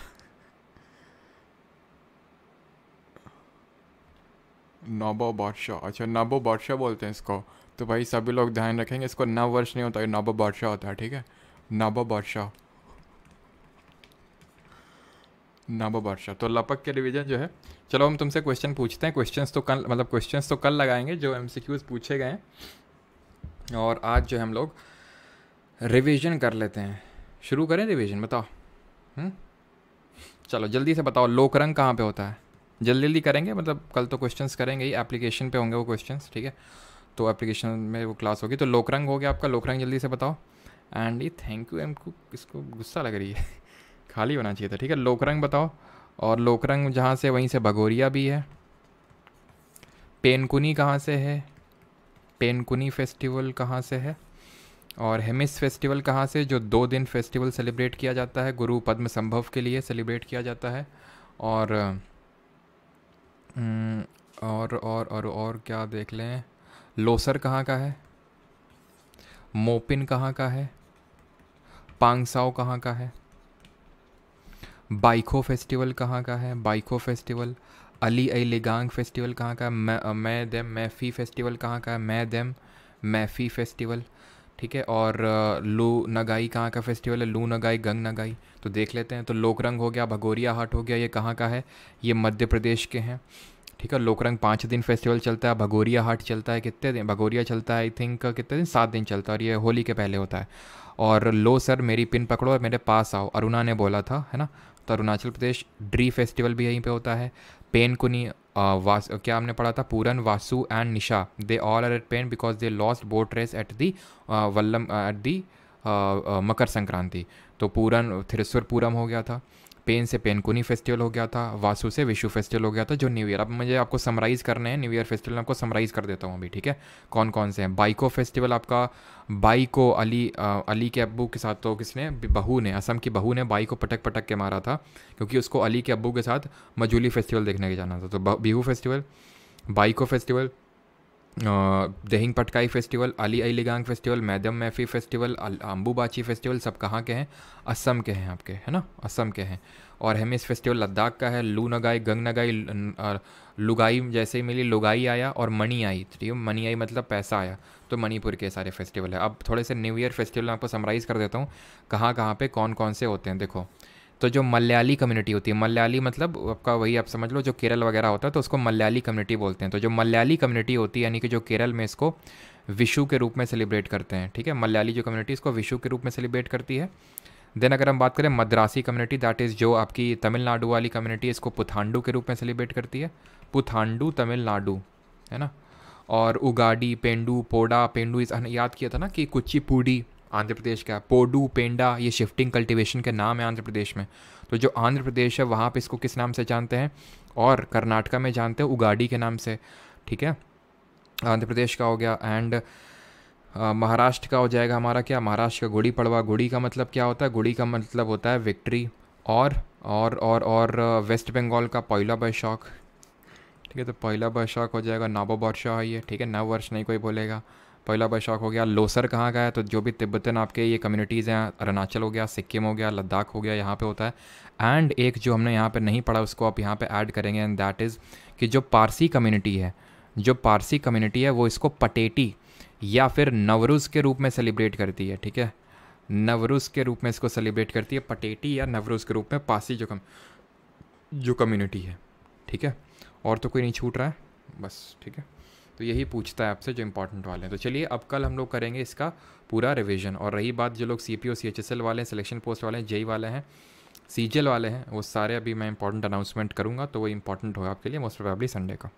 नोबो बादशाह अच्छा नबो बादशाह बोलते हैं इसको तो भाई सभी लोग ध्यान रखेंगे इसको नव वर्ष नहीं होता है नबो बादशाह होता है ठीक है नबो बादशाह नबो बादशाह तो लपक के रिवीजन जो है चलो हम तुमसे क्वेश्चन पूछते हैं क्वेश्चंस तो कल मतलब क्वेश्चंस तो कल लगाएंगे जो एमसीक्यूज पूछे गए हैं और आज जो हम लोग रिवीजन कर लेते हैं शुरू करें रिवीजन बताओ हम्म? चलो जल्दी से बताओ लोक रंग कहाँ पे होता है जल्दी जल्दी करेंगे मतलब कल तो क्वेश्चंस करेंगे ही एप्लीकेशन पे होंगे वो क्वेश्चंस ठीक है तो एप्लीकेशन में वो क्लास होगी तो लोक रंग हो गया आपका लोक रंग जल्दी से बताओ एंड ये थैंक यू एम को इसको गुस्सा लग रही है खाली होना चाहिए था ठीक है लोक रंग बताओ और लोक रंग जहाँ से वहीं से भगोरिया भी है पेनकुनी कहाँ से है पेनकुनी फेस्टिवल कहाँ से है और हेमिस फेस्टिवल कहाँ से जो दो दिन फेस्टिवल सेलिब्रेट किया जाता है गुरु पद्म संभव के लिए सेलिब्रेट किया जाता है और हम्म, और और और और क्या देख लें लोसर कहाँ का है मोपिन कहाँ का है पांगसाओ कहाँ का है बाइको फेस्टिवल कहाँ का है बाइको फेस्टिवल अली अलीगांग फेस्टिवल कहाँ का है मै मै दैम मैफी फेस्टिवल कहाँ का है मै दैम मैफी फेस्टिवल ठीक है और लू नगाई कहाँ का फेस्टिवल है लू नगाई गंग नगाई तो देख लेते हैं तो लोकरंग हो गया भगोरिया हाट हो गया ये कहाँ का है ये मध्य प्रदेश के हैं ठीक है लोकरंग पाँच दिन फेस्टिवल चलता है भगोरिया हाट चलता है कितने दिन भगोरिया चलता है आई थिंक कितने दिन सात दिन चलता है और ये होली के पहले होता है और लो सर मेरी पिन पकड़ो और मेरे पास आओ अरुणा ने बोला था है ना तो अरुणाचल प्रदेश ड्री फेस्टिवल भी यहीं पे होता है पेन कुनी वास क्या हमने पढ़ा था Puran Vasu and Nisha they all are at pain because they lost boat race at the vallam at the Makar Sankranti तो पूरन थिरस्वर पूरम हो गया था पेन से पेनकुनी फेस्टिवल हो गया था वासु से विशु फेस्टिवल हो गया था जो न्यू ईयर अब मुझे आपको समराइज़ करने हैं न्यू ईयर फेस्टिवल आपको समराइज़ कर देता हूँ अभी ठीक है कौन कौन से हैं बाइको फेस्टिवल आपका बाइको अली आ, अली के अबू के साथ तो किसने बहू ने असम की बहू ने बाई को पटक पटक के मारा था क्योंकि उसको अली के अबू के साथ मजूली फेस्टिवल देखने के जाना था तो Bihu festival Baikho festival Dehing Patkai festival Ali Aligang festival Medam Mephi festival Ambubachi festival सब कहाँ के हैं असम के हैं आपके है ना असम के हैं और हेमिस फेस्टिवल लद्दाख का है लू नगाई गंग नगाई लुगाई जैसे ही मिली लुगाई आया और मनी आई ठीक है मनी आई मतलब पैसा आया तो मणिपुर के सारे फेस्टिवल है अब थोड़े से न्यू ईयर फेस्टिवल आपको समराइज़ कर देता हूँ कहाँ कहाँ पे कौन कौन से होते हैं देखो तो जो मलयाली कम्युनिटी होती है मलयाली मतलब आपका वही आप समझ लो जो केरल वगैरह होता है तो उसको मलयाली कम्युनिटी बोलते हैं तो जो मलयाली कम्युनिटी होती है यानी कि जो केरल में इसको विशु के रूप में सेलिब्रेट करते हैं ठीक है मलयाली जो कम्युनिटी इसको विशु के रूप में सेलिब्रेट करती है देन अगर हम बात करें मद्रासी कम्युनिटी दैट इज़ जो आपकी तमिलनाडु वाली कम्युनिटी इसको पुथांडू के रूप में सेलिब्रेट करती है पुथांडू तमिलनाडु है ना और उगाडी पेंडू पोडा पेंडू इस याद किया था ना कि कुचिपुड़ी आंध्र प्रदेश का पोडू पेंडा ये शिफ्टिंग कल्टिवेशन के नाम है आंध्र प्रदेश में तो जो आंध्र प्रदेश है वहाँ पर इसको किस नाम से जानते हैं और कर्नाटका में जानते हैं उगाड़ी के नाम से ठीक है आंध्र प्रदेश का हो गया एंड महाराष्ट्र का हो जाएगा हमारा क्या महाराष्ट्र का गुड़ी पड़वा गुड़ी का मतलब क्या होता है गुड़ी का मतलब होता है विक्ट्री और और और और वेस्ट बंगाल का पहला बैशाख ठीक है तो पहला बैशाख हो जाएगा नाबो वर्षा है ये ठीक है नव वर्ष नहीं कोई बोलेगा पहला भाई शौक हो गया लोसर कहाँ का है तो जो भी तिब्बतन आपके ये कम्युनिटीज़ हैं अरुणाचल हो गया सिक्किम हो गया लद्दाख हो गया यहाँ पे होता है एंड एक जो हमने यहाँ पे नहीं पढ़ा उसको आप यहाँ पे ऐड करेंगे एंड दैट इज़ कि जो पारसी कम्युनिटी है जो पारसी कम्युनिटी है वो इसको पटेटी या फिर नवरुज़ के रूप में सेलिब्रेट करती है ठीक है नवरुज़ के रूप में इसको सेलिब्रेट करती है पटेटी या नवरुज़ के रूप में पारसी जो कम जो कम्युनिटी है ठीक है और तो कोई नहीं छूट रहा है बस ठीक है तो यही पूछता है आपसे जो इंपॉर्टेंट वाले हैं तो चलिए अब कल हम लोग करेंगे इसका पूरा रिविजन और रही बात जो लोग C P O C H S L वाले हैं सिलेक्शन पोस्ट वाले हैं जेई वाले हैं सी जी एल वाले हैं वो सारे अभी मैं इंपॉर्टेंट अनाउंसमेंट करूँगा तो वो इंपॉर्टेंट होगा आपके लिए मोस्ट प्रोबेबली संडे का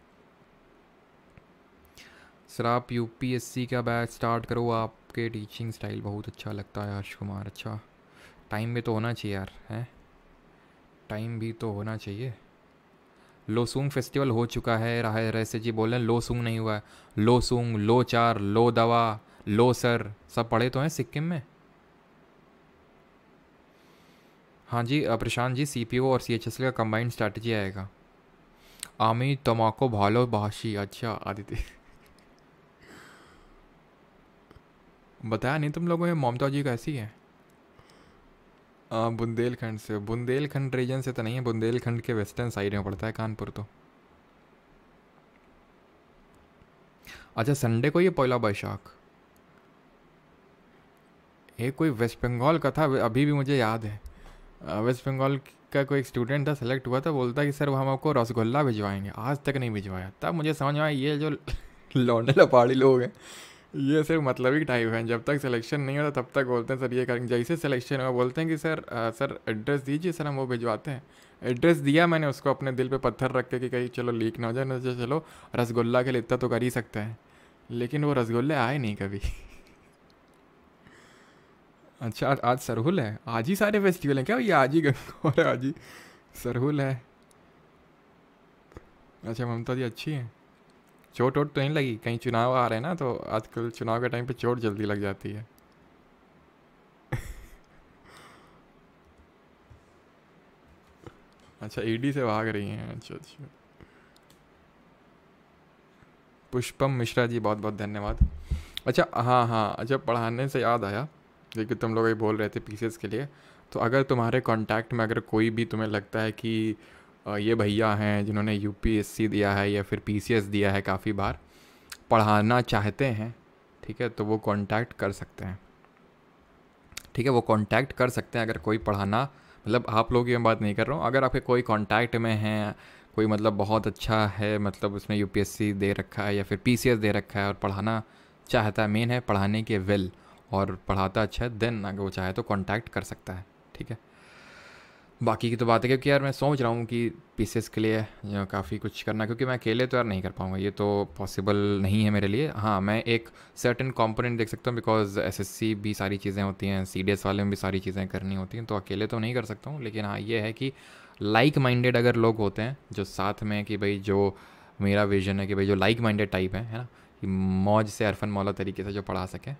सर आप यू पी एस सी का बैच स्टार्ट करो आपके टीचिंग स्टाइल बहुत अच्छा लगता है हर्ष कुमार अच्छा टाइम भी तो होना चाहिए यार है टाइम भी तो होना चाहिए लोसुंग फेस्टिवल हो चुका है रहा रहस्य जी बोल रहे हैं लोसुंग नहीं हुआ है लोसुंग लो चार लो दवा लो सर सब पढ़े तो हैं सिक्किम में हाँ जी प्रशांत जी सी और सी का कंबाइंड स्ट्रैटेजी आएगा आमी तमाको भालो भाषी अच्छा आदित्य बताया नहीं तुम लोगों ये ममता जी कैसी है हाँ, बुंदेलखंड से बुंदेलखंड रीजन से तो नहीं है बुंदेलखंड के वेस्टर्न साइड में पड़ता है कानपुर तो अच्छा संडे को ये पोला बैशाख ये कोई वेस्ट बंगाल का था अभी भी मुझे याद है वेस्ट बंगाल का कोई स्टूडेंट था सेलेक्ट हुआ था बोलता कि सर हम आपको रसगुल्ला भिजवाएंगे आज तक नहीं भिजवाया तब मुझे समझ में आया ये जो लौंडे लपाड़ी लोग हैं ये सिर्फ मतलब ही टाइप है जब तक सिलेक्शन नहीं होता तब तक बोलते हैं सर ये करेंगे जैसे सिलेक्शन हुआ बोलते हैं कि सर आ, सर एड्रेस दीजिए सर हम वो भिजवाते हैं एड्रेस दिया मैंने उसको अपने दिल पे पत्थर रख के कि कहीं चलो लीक ना हो जाए ना चलो रसगुल्ला के लिए इतना तो कर ही सकते हैं लेकिन वो रसगुल्ले आए नहीं कभी अच्छा आज सरहुल है आज ही सारे फेस्टिवल हैं क्या ये आज ही गंगौर आज ही सरहुल है अच्छा ममता जी अच्छी है चोट वोट तो नहीं लगी कहीं चुनाव आ रहे हैं ना तो आजकल चुनाव के टाइम पे चोट जल्दी लग जाती है अच्छा ईडी से भाग रही हैं अच्छा अच्छा पुष्पम मिश्रा जी बहुत बहुत धन्यवाद अच्छा हाँ हाँ अच्छा पढ़ाने से याद आया क्योंकि तुम लोग ये बोल रहे थे पीसीएस के लिए तो अगर तुम्हारे कांटेक्ट में अगर कोई भी तुम्हें लगता है कि ये भैया हैं जिन्होंने यूपीएससी दिया है या फिर पीसीएस दिया है काफ़ी बार पढ़ाना चाहते हैं ठीक है तो वो कांटेक्ट कर सकते हैं ठीक है वो कांटेक्ट कर सकते हैं अगर कोई पढ़ाना मतलब आप लोगों की मैं बात नहीं कर रहा हूँ अगर आपके कोई कांटेक्ट में हैं कोई मतलब बहुत अच्छा है मतलब उसने यू दे रखा है या फिर पी दे रखा है और पढ़ाना चाहता है मेन है पढ़ाने के विल और पढ़ाता अच्छा है देन अगर वो चाहे तो कॉन्टैक्ट कर सकता है ठीक है बाकी की तो बात है क्योंकि यार मैं सोच रहा हूँ कि पीसेस के लिए काफ़ी कुछ करना क्योंकि मैं अकेले तो यार नहीं कर पाऊँगा ये तो पॉसिबल नहीं है मेरे लिए हाँ मैं एक सर्टन कॉम्पोनेंट देख सकता हूँ बिकॉज एसएससी भी सारी चीज़ें होती हैं सी वाले में भी सारी चीज़ें करनी होती हैं तो अकेले तो नहीं कर सकता हूँ लेकिन हाँ ये है कि लाइक like माइंडेड अगर लोग होते हैं जो साथ में कि भाई जो मेरा विजन है कि भाई जो लाइक माइंडेड टाइप है है ना कि मौज से अरफन मौला तरीके से जो पढ़ा सकें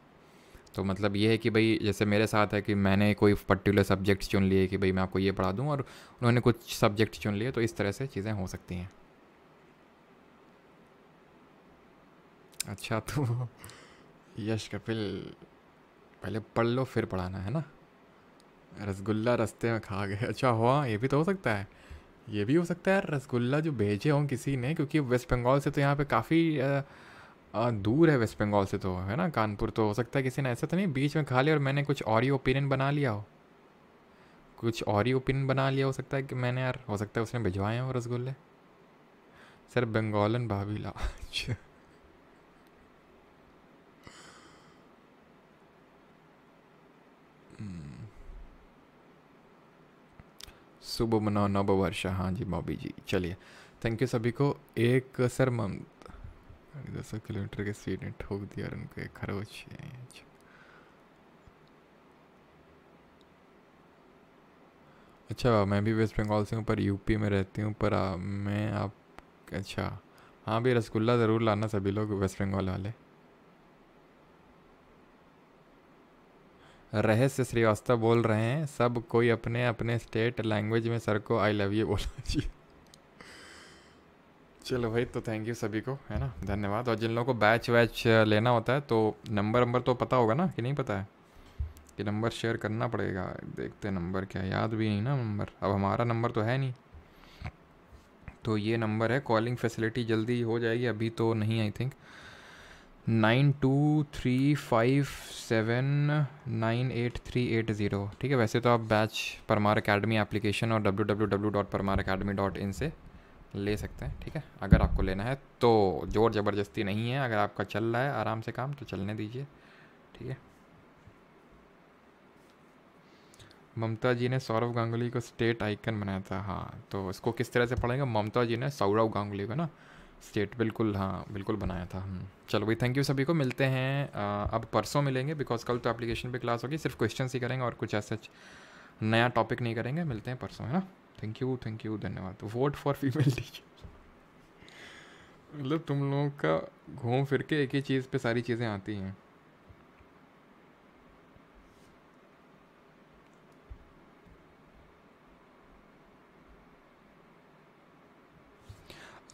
तो मतलब ये है कि भाई जैसे मेरे साथ है कि मैंने कोई पर्टिकुलर सब्जेक्ट चुन लिए कि भाई मैं आपको ये पढ़ा दूँ और उन्होंने कुछ सब्जेक्ट चुन लिए तो इस तरह से चीज़ें हो सकती हैं अच्छा तो यश कपिल पहले पढ़ लो फिर पढ़ाना है ना रसगुल्ला रस्ते में खा गए अच्छा हुआ ये भी तो हो सकता है ये भी हो सकता है रसगुल्ला जो भेजे हों किसी ने क्योंकि वेस्ट बंगाल से तो यहाँ पे काफ़ी आ, दूर है वेस्ट बंगाल से तो है ना कानपुर तो हो सकता है किसी ने ऐसा तो नहीं बीच में खा लिया और मैंने कुछ और ही ओपिनियन बना लिया हो कुछ और ही ओपिनियन बना लिया हो सकता है कि मैंने यार हो सकता है उसने भिजवाए हो रसगुल्ले सर बंगालन भाभी ला सुबह मनाओ नव वर्ष हाँ जी मॉबी जी चलिए थैंक यू सभी को एक सर दो सौ किलोमीटर के स्पीड में ठोक दिया और उनको एक खरोच अच्छा अच्छा मैं भी वेस्ट बंगाल से हूँ पर यूपी में रहती हूँ पर आ, मैं आप अच्छा हाँ भी रसगुल्ला ज़रूर लाना सभी लोग वेस्ट बंगाल वाले रहस्य श्रीवास्तव बोल रहे हैं सब कोई अपने अपने स्टेट लैंग्वेज में सर को आई लव यू बोलना चाहिए चलो भाई तो थैंक यू सभी को है ना धन्यवाद और जिन लोगों को बैच वैच लेना होता है तो नंबर नंबर तो पता होगा ना कि नहीं पता है कि नंबर शेयर करना पड़ेगा देखते नंबर क्या याद भी नहीं ना नंबर अब हमारा नंबर तो है नहीं तो ये नंबर है कॉलिंग फैसिलिटी जल्दी हो जाएगी अभी तो नहीं I think nine two three five seven nine eight three eight zero ठीक है वैसे तो आप बैच परमार अकेडमी एप्लीकेशन और W W W dot Parmar academy dot in से ले सकते हैं ठीक है अगर आपको लेना है तो ज़ोर ज़बरदस्ती नहीं है अगर आपका चल रहा है आराम से काम तो चलने दीजिए ठीक है ममता जी ने सौरव गांगुली को स्टेट आइकन बनाया था हाँ तो इसको किस तरह से पढ़ेंगे ममता जी ने सौरव गांगुली को ना स्टेट बिल्कुल हाँ बिल्कुल बनाया था हम्म। चलो भाई थैंक यू सभी को मिलते हैं आ, अब परसों मिलेंगे बिकॉज कल तो एप्लीकेशन पे क्लास होगी सिर्फ क्वेश्चन ही करेंगे और कुछ ऐसा नया टॉपिक नहीं करेंगे मिलते हैं परसों है ना थैंक यू थैंक यू धन्यवाद वोट फॉर फीमेल टीचर मतलब तुम लोगों का घूम फिर के एक ही चीज़ पे सारी चीज़ें आती हैं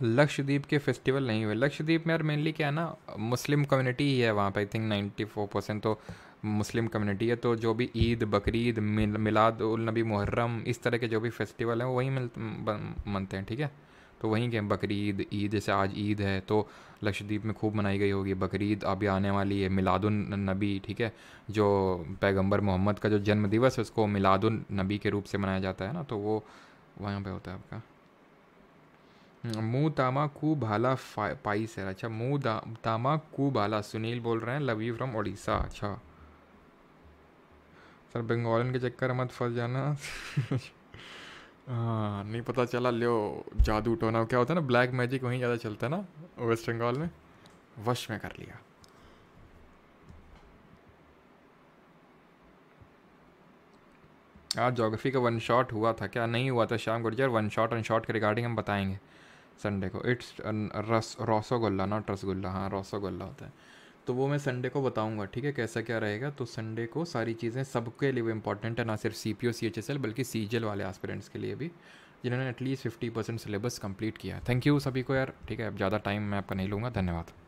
लक्षद्वीप के फेस्टिवल नहीं हुए लक्षद्वीप में यार मेनली क्या है ना मुस्लिम कम्युनिटी ही है वहाँ पे I think ninety four percent तो मुस्लिम कम्युनिटी है तो जो भी ईद बकरीद मिलाद उल नबी मुहर्रम इस तरह के जो भी फेस्टिवल हैं वहीं मिल मनते हैं ठीक है तो वहीं के बकरीद ईद जैसे आज ईद है तो लक्षद्वीप में खूब मनाई गई होगी बकरीद अभी आने वाली है मिलादुन नबी ठीक है जो पैगंबर मोहम्मद का जो जन्म दिवस है उसको मिलादुन नबी के रूप से मनाया जाता है ना तो वो वहाँ पे होता है आपका हम्म, मुँह तामा कू भाला पाई सर अच्छा मुँह तामा कू भाला सुनील बोल रहे हैं लव यू फ्रॉम उड़ीसा अच्छा सर बंगालन के चक्कर मत फंस जाना हाँ नहीं पता चला लियो जादू टोना क्या होता है ना ब्लैक मैजिक वहीं ज़्यादा चलता है ना वेस्ट बंगाल में वश में कर लिया आज जोग्राफी का वन शॉट हुआ था क्या नहीं हुआ था Sham Gurjar one shot one shot के रिगार्डिंग हम बताएंगे संडे को इट्स uh, रस रसोगुल्ला नॉट रसगुल्ला हाँ रसोगुल्ला होता है तो वो मैं संडे को बताऊंगा ठीक है कैसा क्या रहेगा तो संडे को सारी चीज़ें सबके लिए वो इंपॉर्टेंट है ना सिर्फ C P O C H S L बल्कि सी जी एल वाले एस्पिरेंट्स के लिए भी जिन्होंने at least fifty percent syllabus complete किया थैंक यू सभी को यार ठीक है अब ज़्यादा टाइम मैं आपका नहीं लूँगा धन्यवाद